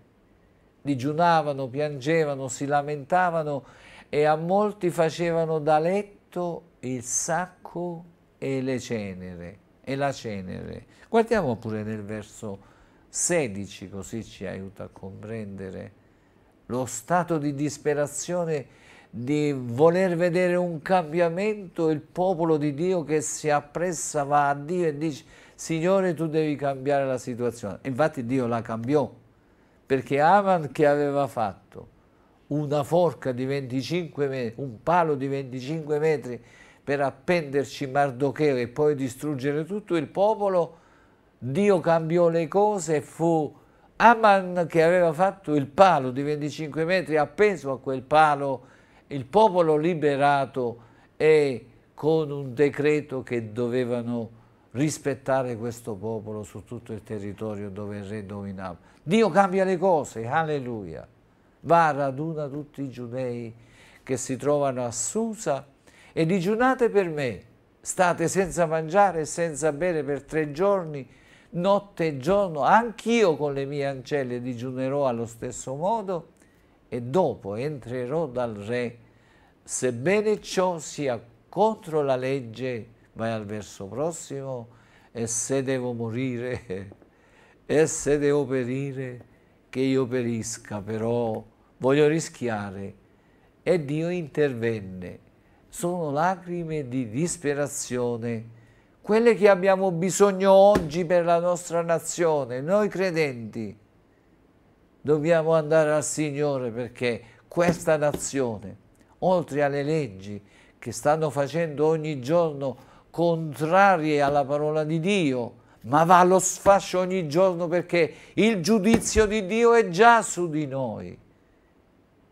Digiunavano, piangevano, si lamentavano e a molti facevano da letto il sacco e le cenere e la cenere. Guardiamo pure nel verso 16, così ci aiuta a comprendere lo stato di disperazione di voler vedere un cambiamento, il popolo di Dio che si appressa va a Dio e dice Signore tu devi cambiare la situazione. Infatti Dio la cambiò, perché Aman che aveva fatto una forca di 25 metri, un palo di 25 metri per appenderci Mardocheo e poi distruggere tutto il popolo, Dio cambiò le cose e fu Aman che aveva fatto il palo di 25 metri appeso a quel palo il popolo liberato e con un decreto che dovevano rispettare questo popolo su tutto il territorio dove il re dominava. Dio cambia le cose, alleluia. Va, raduna tutti i giudei che si trovano a Susa e digiunate per me. State senza mangiare e senza bere per tre giorni, notte e giorno. Anch'io con le mie ancelle digiunerò allo stesso modo e dopo entrerò dal re, sebbene ciò sia contro la legge, vai al verso prossimo, e se devo morire, e se devo perire, che io perisca, però voglio rischiare. E Dio intervenne. Sono lacrime di disperazione, quelle che abbiamo bisogno oggi per la nostra nazione, noi credenti dobbiamo andare al Signore perché questa nazione, oltre alle leggi che stanno facendo ogni giorno contrarie alla parola di Dio, ma va allo sfascio ogni giorno perché il giudizio di Dio è già su di noi,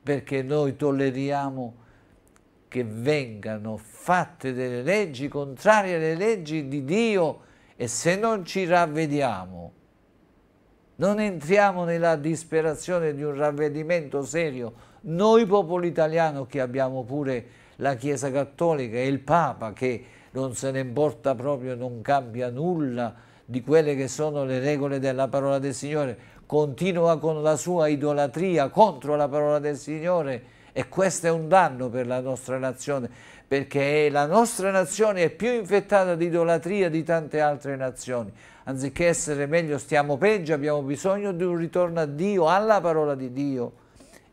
perché noi tolleriamo che vengano fatte delle leggi contrarie alle leggi di Dio e se non ci ravvediamo non entriamo nella disperazione di un ravvedimento serio noi popolo italiano che abbiamo pure la Chiesa Cattolica e il Papa che non se ne importa proprio, non cambia nulla di quelle che sono le regole della parola del Signore, continua con la sua idolatria contro la parola del Signore e questo è un danno per la nostra nazione, perché la nostra nazione è più infettata di idolatria di tante altre nazioni anziché essere meglio stiamo peggio, abbiamo bisogno di un ritorno a Dio, alla parola di Dio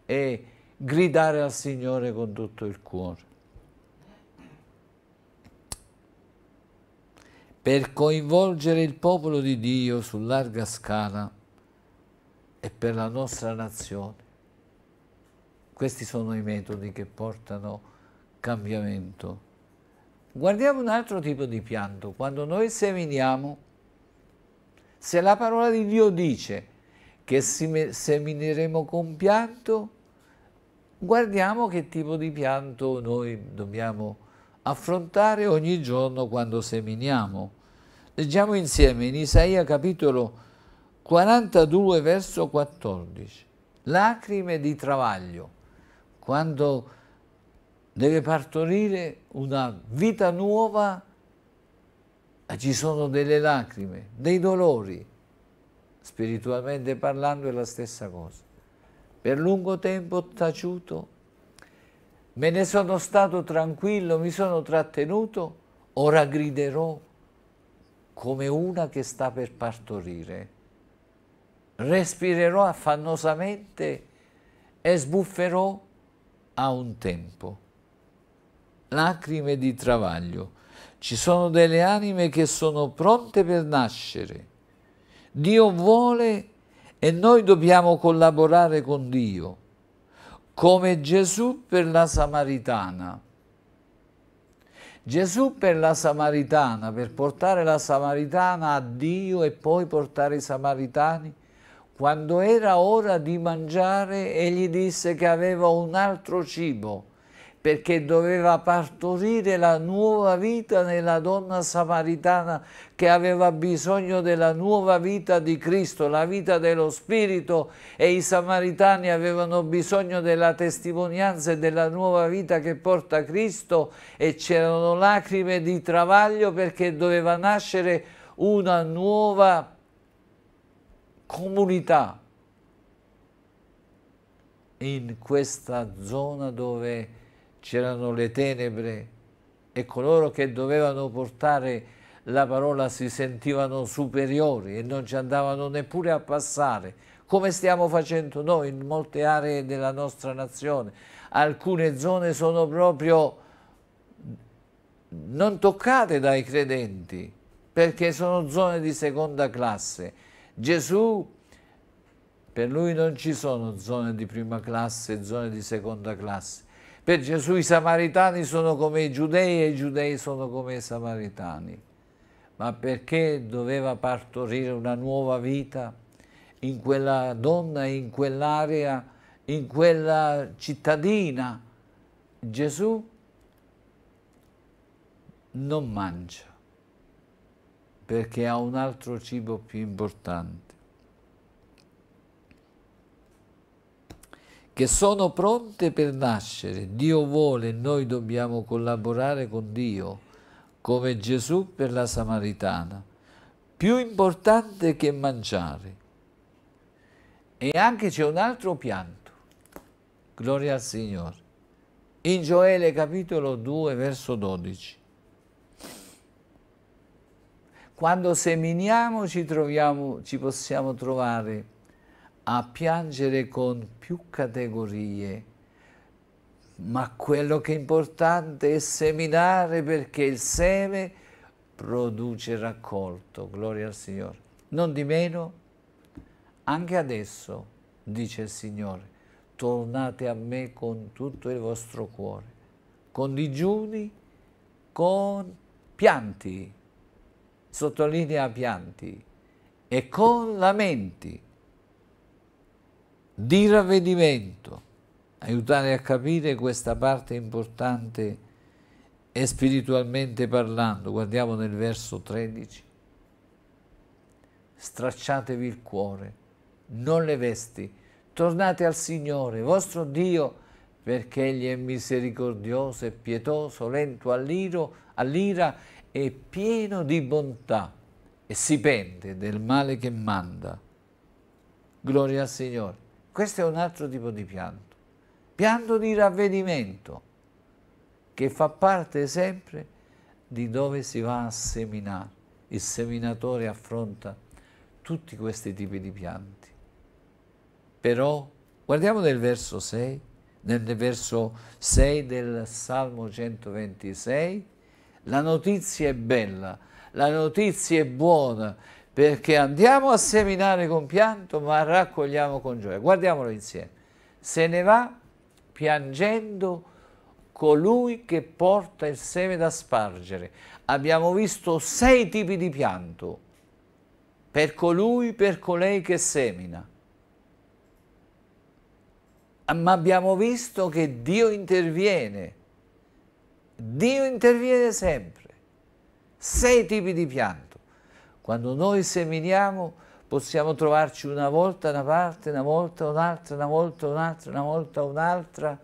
e gridare al Signore con tutto il cuore. Per coinvolgere il popolo di Dio su larga scala e per la nostra nazione. Questi sono i metodi che portano cambiamento. Guardiamo un altro tipo di pianto. Quando noi seminiamo, se la parola di Dio dice che semineremo con pianto, guardiamo che tipo di pianto noi dobbiamo affrontare ogni giorno quando seminiamo. Leggiamo insieme in Isaia capitolo 42 verso 14. Lacrime di travaglio. Quando deve partorire una vita nuova Ah, ci sono delle lacrime, dei dolori. Spiritualmente parlando è la stessa cosa. Per lungo tempo ho taciuto, me ne sono stato tranquillo, mi sono trattenuto, ora griderò come una che sta per partorire. Respirerò affannosamente e sbufferò a un tempo. Lacrime di travaglio ci sono delle anime che sono pronte per nascere. Dio vuole e noi dobbiamo collaborare con Dio, come Gesù per la Samaritana. Gesù per la Samaritana, per portare la Samaritana a Dio e poi portare i Samaritani, quando era ora di mangiare, egli disse che aveva un altro cibo perché doveva partorire la nuova vita nella donna samaritana che aveva bisogno della nuova vita di Cristo, la vita dello Spirito e i samaritani avevano bisogno della testimonianza e della nuova vita che porta Cristo e c'erano lacrime di travaglio perché doveva nascere una nuova comunità in questa zona dove c'erano le tenebre e coloro che dovevano portare la parola si sentivano superiori e non ci andavano neppure a passare, come stiamo facendo noi in molte aree della nostra nazione. Alcune zone sono proprio non toccate dai credenti, perché sono zone di seconda classe. Gesù, per lui non ci sono zone di prima classe e zone di seconda classe. Per Gesù i samaritani sono come i giudei e i giudei sono come i samaritani. Ma perché doveva partorire una nuova vita in quella donna, in quell'area, in quella cittadina? Gesù non mangia perché ha un altro cibo più importante. che sono pronte per nascere. Dio vuole, noi dobbiamo collaborare con Dio, come Gesù per la Samaritana. Più importante che mangiare. E anche c'è un altro pianto. Gloria al Signore. In Gioele capitolo 2, verso 12. Quando seminiamo ci, troviamo, ci possiamo trovare a piangere con più categorie, ma quello che è importante è seminare perché il seme produce raccolto, gloria al Signore. Non di meno, anche adesso, dice il Signore, tornate a me con tutto il vostro cuore, con digiuni, con pianti, sottolinea pianti, e con lamenti di ravvedimento, aiutare a capire questa parte importante e spiritualmente parlando. Guardiamo nel verso 13. Stracciatevi il cuore, non le vesti, tornate al Signore, vostro Dio, perché Egli è misericordioso e pietoso, lento all'ira e pieno di bontà e si pente del male che manda. Gloria al Signore. Questo è un altro tipo di pianto, pianto di ravvedimento, che fa parte sempre di dove si va a seminare. Il seminatore affronta tutti questi tipi di pianti. Però guardiamo nel verso 6, nel verso 6 del Salmo 126, la notizia è bella, la notizia è buona, perché andiamo a seminare con pianto ma raccogliamo con gioia. Guardiamolo insieme. Se ne va piangendo colui che porta il seme da spargere. Abbiamo visto sei tipi di pianto. Per colui, per colei che semina. Ma abbiamo visto che Dio interviene. Dio interviene sempre. Sei tipi di pianto. Quando noi seminiamo possiamo trovarci una volta una parte, una volta un'altra, una volta un'altra, una volta un'altra.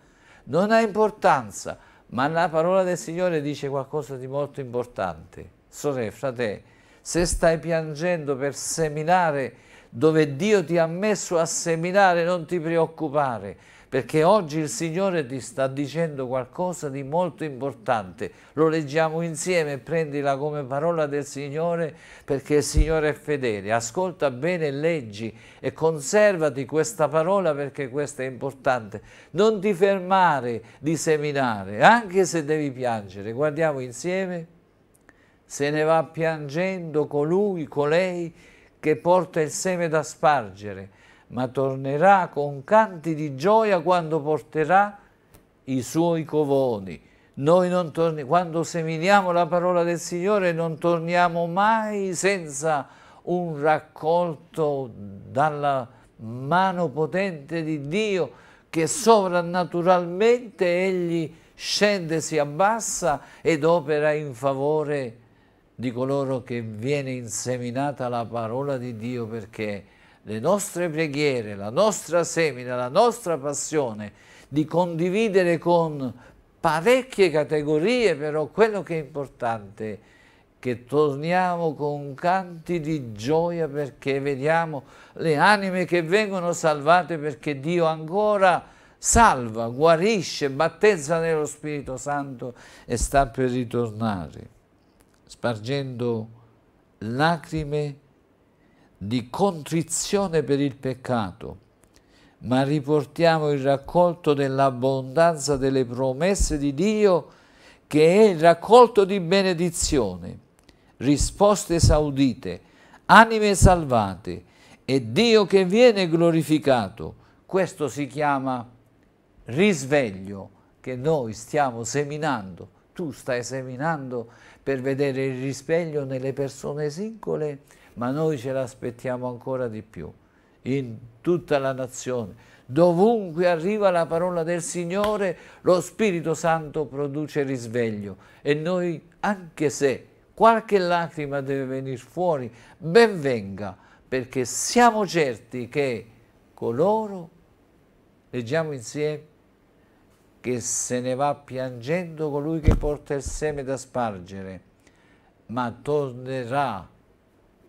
Non ha importanza, ma la parola del Signore dice qualcosa di molto importante. Sorelle, fratelli, se stai piangendo per seminare dove Dio ti ha messo a seminare, non ti preoccupare perché oggi il Signore ti sta dicendo qualcosa di molto importante. Lo leggiamo insieme, prendila come parola del Signore perché il Signore è fedele. Ascolta bene, leggi e conservati questa parola perché questa è importante. Non ti fermare di seminare, anche se devi piangere. Guardiamo insieme. Se ne va piangendo colui, colei che porta il seme da spargere ma tornerà con canti di gioia quando porterà i suoi covoni. Noi quando seminiamo la parola del Signore non torniamo mai senza un raccolto dalla mano potente di Dio che sovrannaturalmente Egli scende, si abbassa ed opera in favore di coloro che viene inseminata la parola di Dio perché le nostre preghiere, la nostra semina, la nostra passione, di condividere con parecchie categorie, però quello che è importante è che torniamo con canti di gioia perché vediamo le anime che vengono salvate perché Dio ancora salva, guarisce, battezza nello Spirito Santo e sta per ritornare, spargendo lacrime di contrizione per il peccato, ma riportiamo il raccolto dell'abbondanza delle promesse di Dio che è il raccolto di benedizione, risposte esaudite, anime salvate e Dio che viene glorificato. Questo si chiama risveglio che noi stiamo seminando. Tu stai seminando per vedere il risveglio nelle persone singole ma noi ce l'aspettiamo ancora di più, in tutta la nazione. Dovunque arriva la parola del Signore, lo Spirito Santo produce risveglio e noi, anche se qualche lacrima deve venire fuori, ben venga, perché siamo certi che coloro, leggiamo insieme, che se ne va piangendo colui che porta il seme da spargere, ma tornerà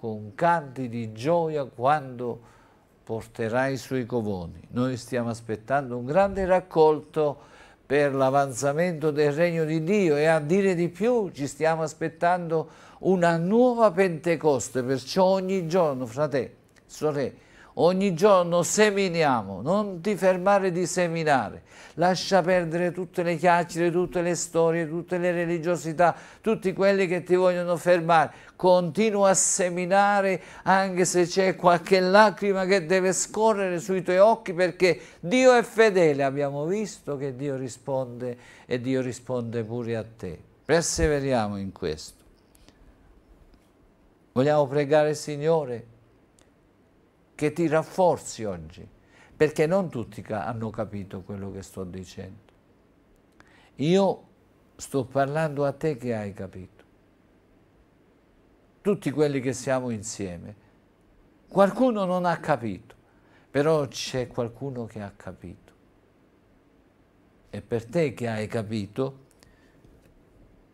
con canti di gioia quando porterà i suoi covoni. Noi stiamo aspettando un grande raccolto per l'avanzamento del regno di Dio e a dire di più ci stiamo aspettando una nuova Pentecoste, perciò ogni giorno, fratello, sorelle, Ogni giorno seminiamo, non ti fermare di seminare. Lascia perdere tutte le chiacchiere, tutte le storie, tutte le religiosità, tutti quelli che ti vogliono fermare. Continua a seminare anche se c'è qualche lacrima che deve scorrere sui tuoi occhi perché Dio è fedele. Abbiamo visto che Dio risponde e Dio risponde pure a te. Perseveriamo in questo. Vogliamo pregare il Signore che ti rafforzi oggi, perché non tutti hanno capito quello che sto dicendo. Io sto parlando a te che hai capito. Tutti quelli che siamo insieme. Qualcuno non ha capito, però c'è qualcuno che ha capito. E per te che hai capito,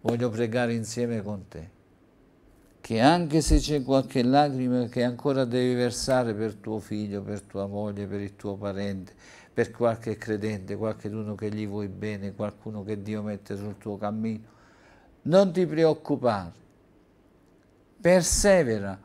voglio pregare insieme con te che anche se c'è qualche lacrima che ancora devi versare per tuo figlio, per tua moglie, per il tuo parente, per qualche credente, qualcuno che gli vuoi bene, qualcuno che Dio mette sul tuo cammino, non ti preoccupare, persevera,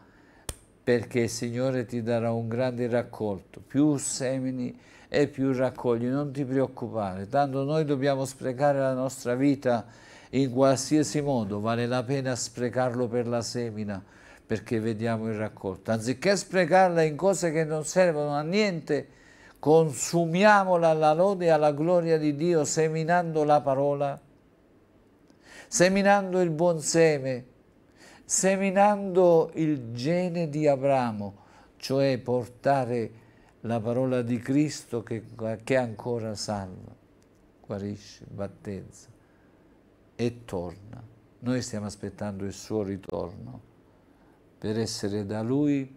perché il Signore ti darà un grande raccolto, più semini e più raccogli, non ti preoccupare, tanto noi dobbiamo sprecare la nostra vita in qualsiasi modo vale la pena sprecarlo per la semina perché vediamo il raccolto. Anziché sprecarla in cose che non servono a niente, consumiamola alla lode e alla gloria di Dio seminando la parola, seminando il buon seme, seminando il gene di Abramo, cioè portare la parola di Cristo che, che ancora salva, guarisce, battezza e torna. Noi stiamo aspettando il suo ritorno per essere da lui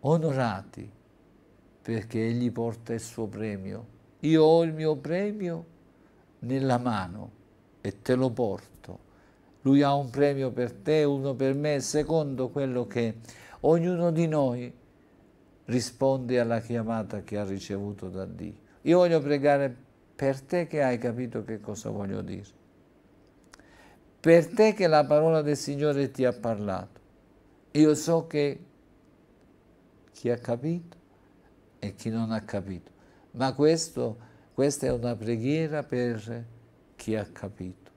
onorati perché egli porta il suo premio. Io ho il mio premio nella mano e te lo porto. Lui ha un premio per te, uno per me, secondo quello che ognuno di noi risponde alla chiamata che ha ricevuto da Dio. Io voglio pregare per te che hai capito che cosa voglio dire, per te che la parola del Signore ti ha parlato. Io so che chi ha capito e chi non ha capito, ma questo, questa è una preghiera per chi ha capito,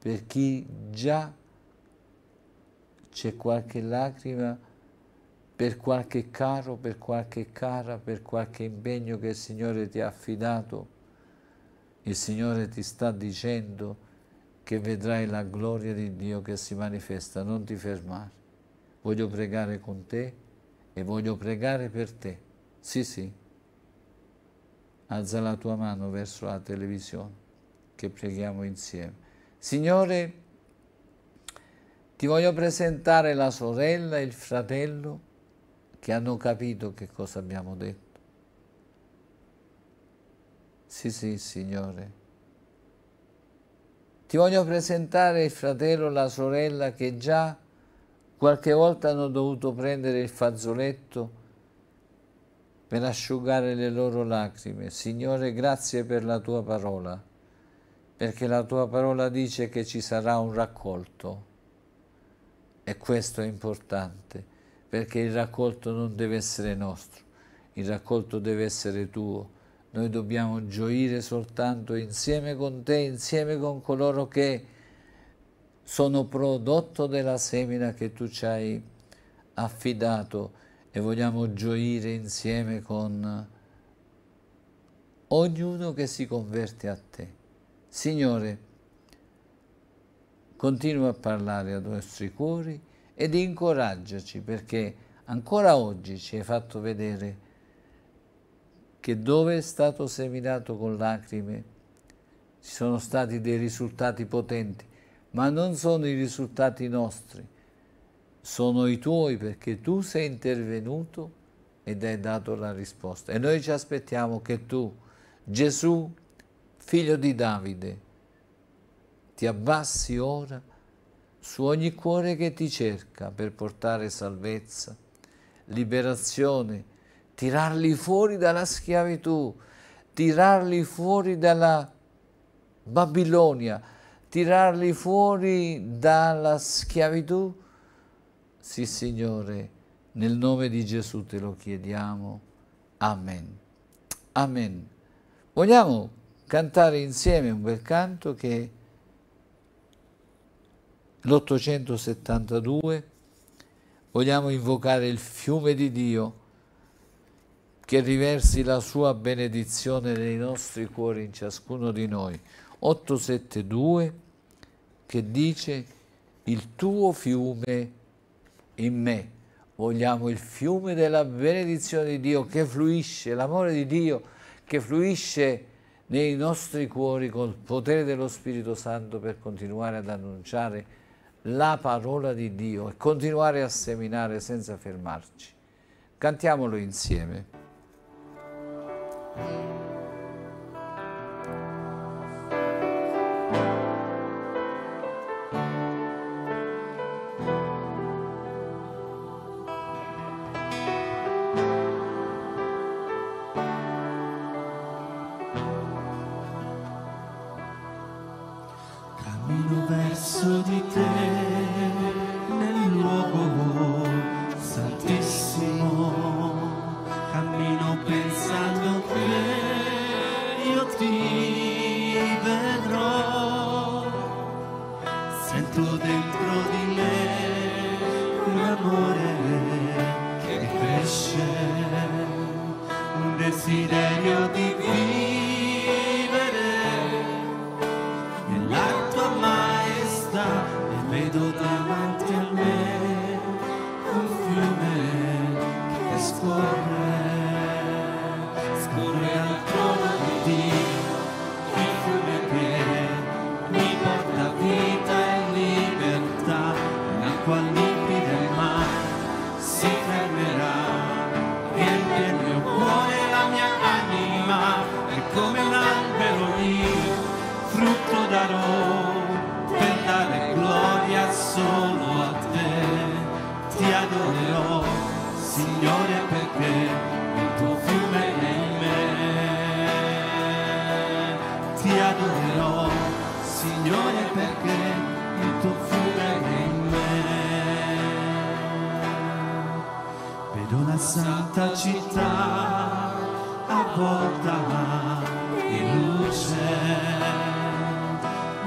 per chi già c'è qualche lacrima per qualche caro, per qualche cara, per qualche impegno che il Signore ti ha affidato, il Signore ti sta dicendo che vedrai la gloria di Dio che si manifesta, non ti fermare. Voglio pregare con te e voglio pregare per te. Sì, sì. Alza la tua mano verso la televisione, che preghiamo insieme. Signore, ti voglio presentare la sorella, il fratello, che hanno capito che cosa abbiamo detto. Sì, sì, Signore. Ti voglio presentare il fratello, la sorella che già qualche volta hanno dovuto prendere il fazzoletto per asciugare le loro lacrime. Signore, grazie per la tua parola, perché la tua parola dice che ci sarà un raccolto e questo è importante perché il raccolto non deve essere nostro, il raccolto deve essere tuo. Noi dobbiamo gioire soltanto insieme con te, insieme con coloro che sono prodotto della semina che tu ci hai affidato e vogliamo gioire insieme con ognuno che si converte a te. Signore, continua a parlare ai nostri cuori ed incoraggiaci perché ancora oggi ci hai fatto vedere che dove è stato seminato con lacrime ci sono stati dei risultati potenti, ma non sono i risultati nostri, sono i tuoi perché tu sei intervenuto ed hai dato la risposta. E noi ci aspettiamo che tu, Gesù, figlio di Davide, ti abbassi ora su ogni cuore che ti cerca per portare salvezza, liberazione, tirarli fuori dalla schiavitù, tirarli fuori dalla Babilonia, tirarli fuori dalla schiavitù? Sì, Signore, nel nome di Gesù te lo chiediamo. Amen. Amen. Vogliamo cantare insieme un bel canto che l'872 vogliamo invocare il fiume di Dio che riversi la sua benedizione nei nostri cuori in ciascuno di noi. 872 che dice il tuo fiume in me. Vogliamo il fiume della benedizione di Dio che fluisce, l'amore di Dio che fluisce nei nostri cuori col potere dello Spirito Santo per continuare ad annunciare la parola di Dio e continuare a seminare senza fermarci. Cantiamolo insieme. questa città avvolta in luce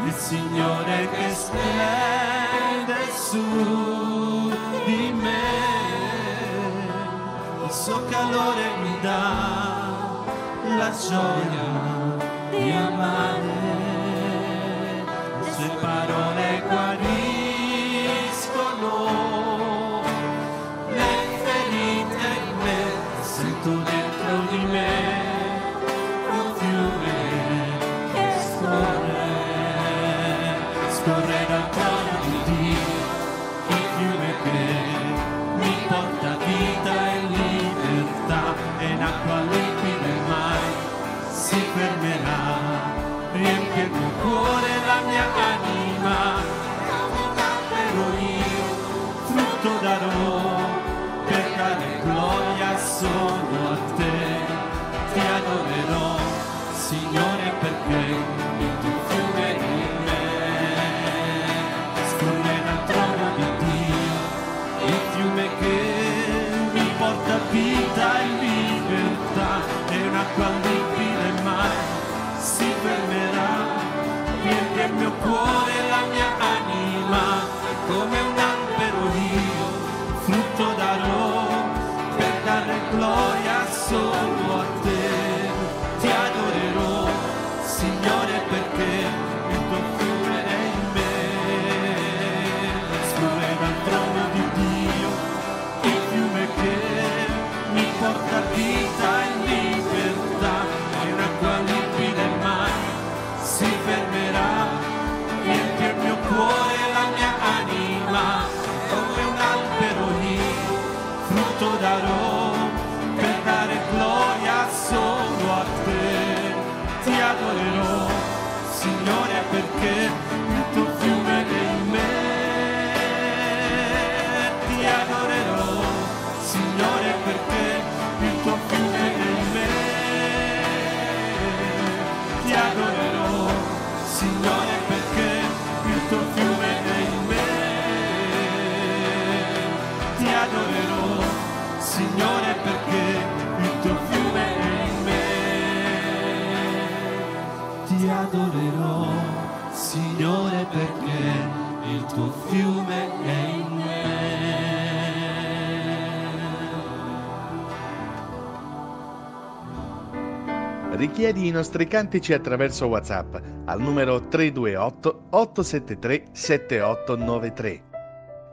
il Signore che spende su di me il suo calore mi dà la gioia l'acqua liquida mai si fermerà. Riempie il mio cuore, la mia anima, camminerò io, frutto darò, per e gloria solo a te. Ti adorerò, Signore, perché il tuo fiume è in me. Scorre dal trono di Dio, il fiume che mi porta a vita. mio cuore e la mia anima come un albero io frutto darò per dare gloria solo a te. Ti adorerò, Signore, perché il tuo cuore è in me. Scorre dal trono di Dio, il fiume che mi porta vita. tutto darò per dare gloria solo a te. Ti adorerò, Signore, perché Richiedi i nostri cantici attraverso WhatsApp al numero 328 873 7893.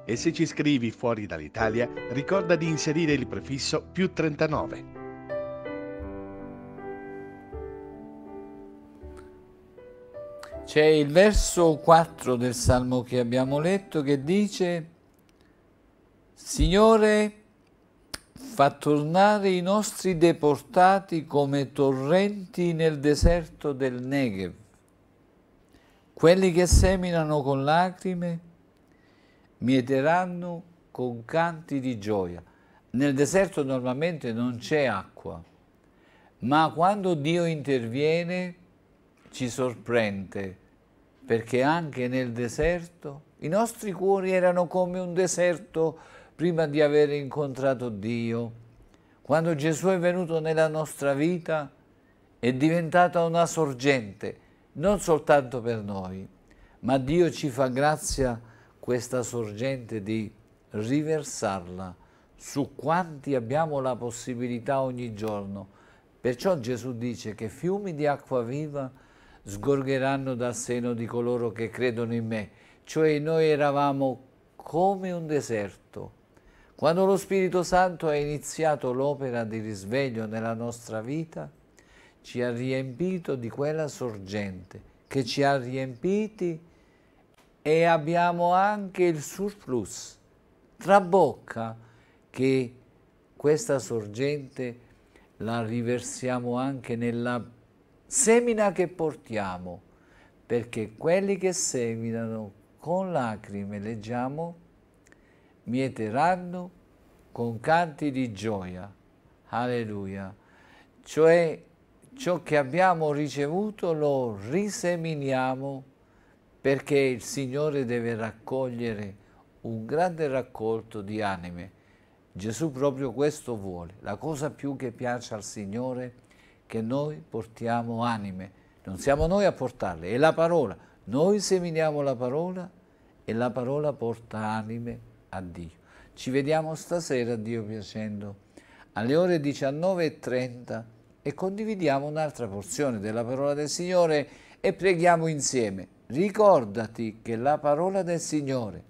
E se ci scrivi fuori dall'Italia, ricorda di inserire il prefisso più 39. C'è il verso 4 del salmo che abbiamo letto che dice Signore, fa tornare i nostri deportati come torrenti nel deserto del Negev, quelli che seminano con lacrime mieteranno con canti di gioia. Nel deserto normalmente non c'è acqua, ma quando Dio interviene ci sorprende, perché anche nel deserto i nostri cuori erano come un deserto prima di aver incontrato Dio. Quando Gesù è venuto nella nostra vita è diventata una sorgente, non soltanto per noi, ma Dio ci fa grazia questa sorgente di riversarla su quanti abbiamo la possibilità ogni giorno. Perciò Gesù dice che fiumi di acqua viva sgorgeranno dal seno di coloro che credono in me. Cioè noi eravamo come un deserto, quando lo Spirito Santo ha iniziato l'opera di risveglio nella nostra vita, ci ha riempito di quella sorgente che ci ha riempiti e abbiamo anche il surplus, trabocca, che questa sorgente la riversiamo anche nella semina che portiamo, perché quelli che seminano con lacrime, leggiamo, mieteranno con canti di gioia. Alleluia. Cioè ciò che abbiamo ricevuto lo riseminiamo perché il Signore deve raccogliere un grande raccolto di anime. Gesù proprio questo vuole. La cosa più che piace al Signore è che noi portiamo anime. Non siamo noi a portarle, è la parola. Noi seminiamo la parola e la parola porta anime a Dio. Ci vediamo stasera, Dio piacendo, alle ore 19.30 e condividiamo un'altra porzione della parola del Signore e preghiamo insieme. Ricordati che la parola del Signore,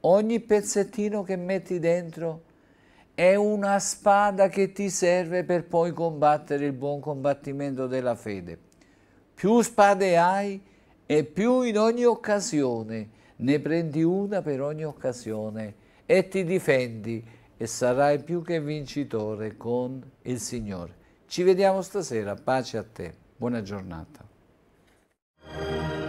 ogni pezzettino che metti dentro, è una spada che ti serve per poi combattere il buon combattimento della fede. Più spade hai e più in ogni occasione ne prendi una per ogni occasione e ti difendi e sarai più che vincitore con il Signore. Ci vediamo stasera, pace a te, buona giornata.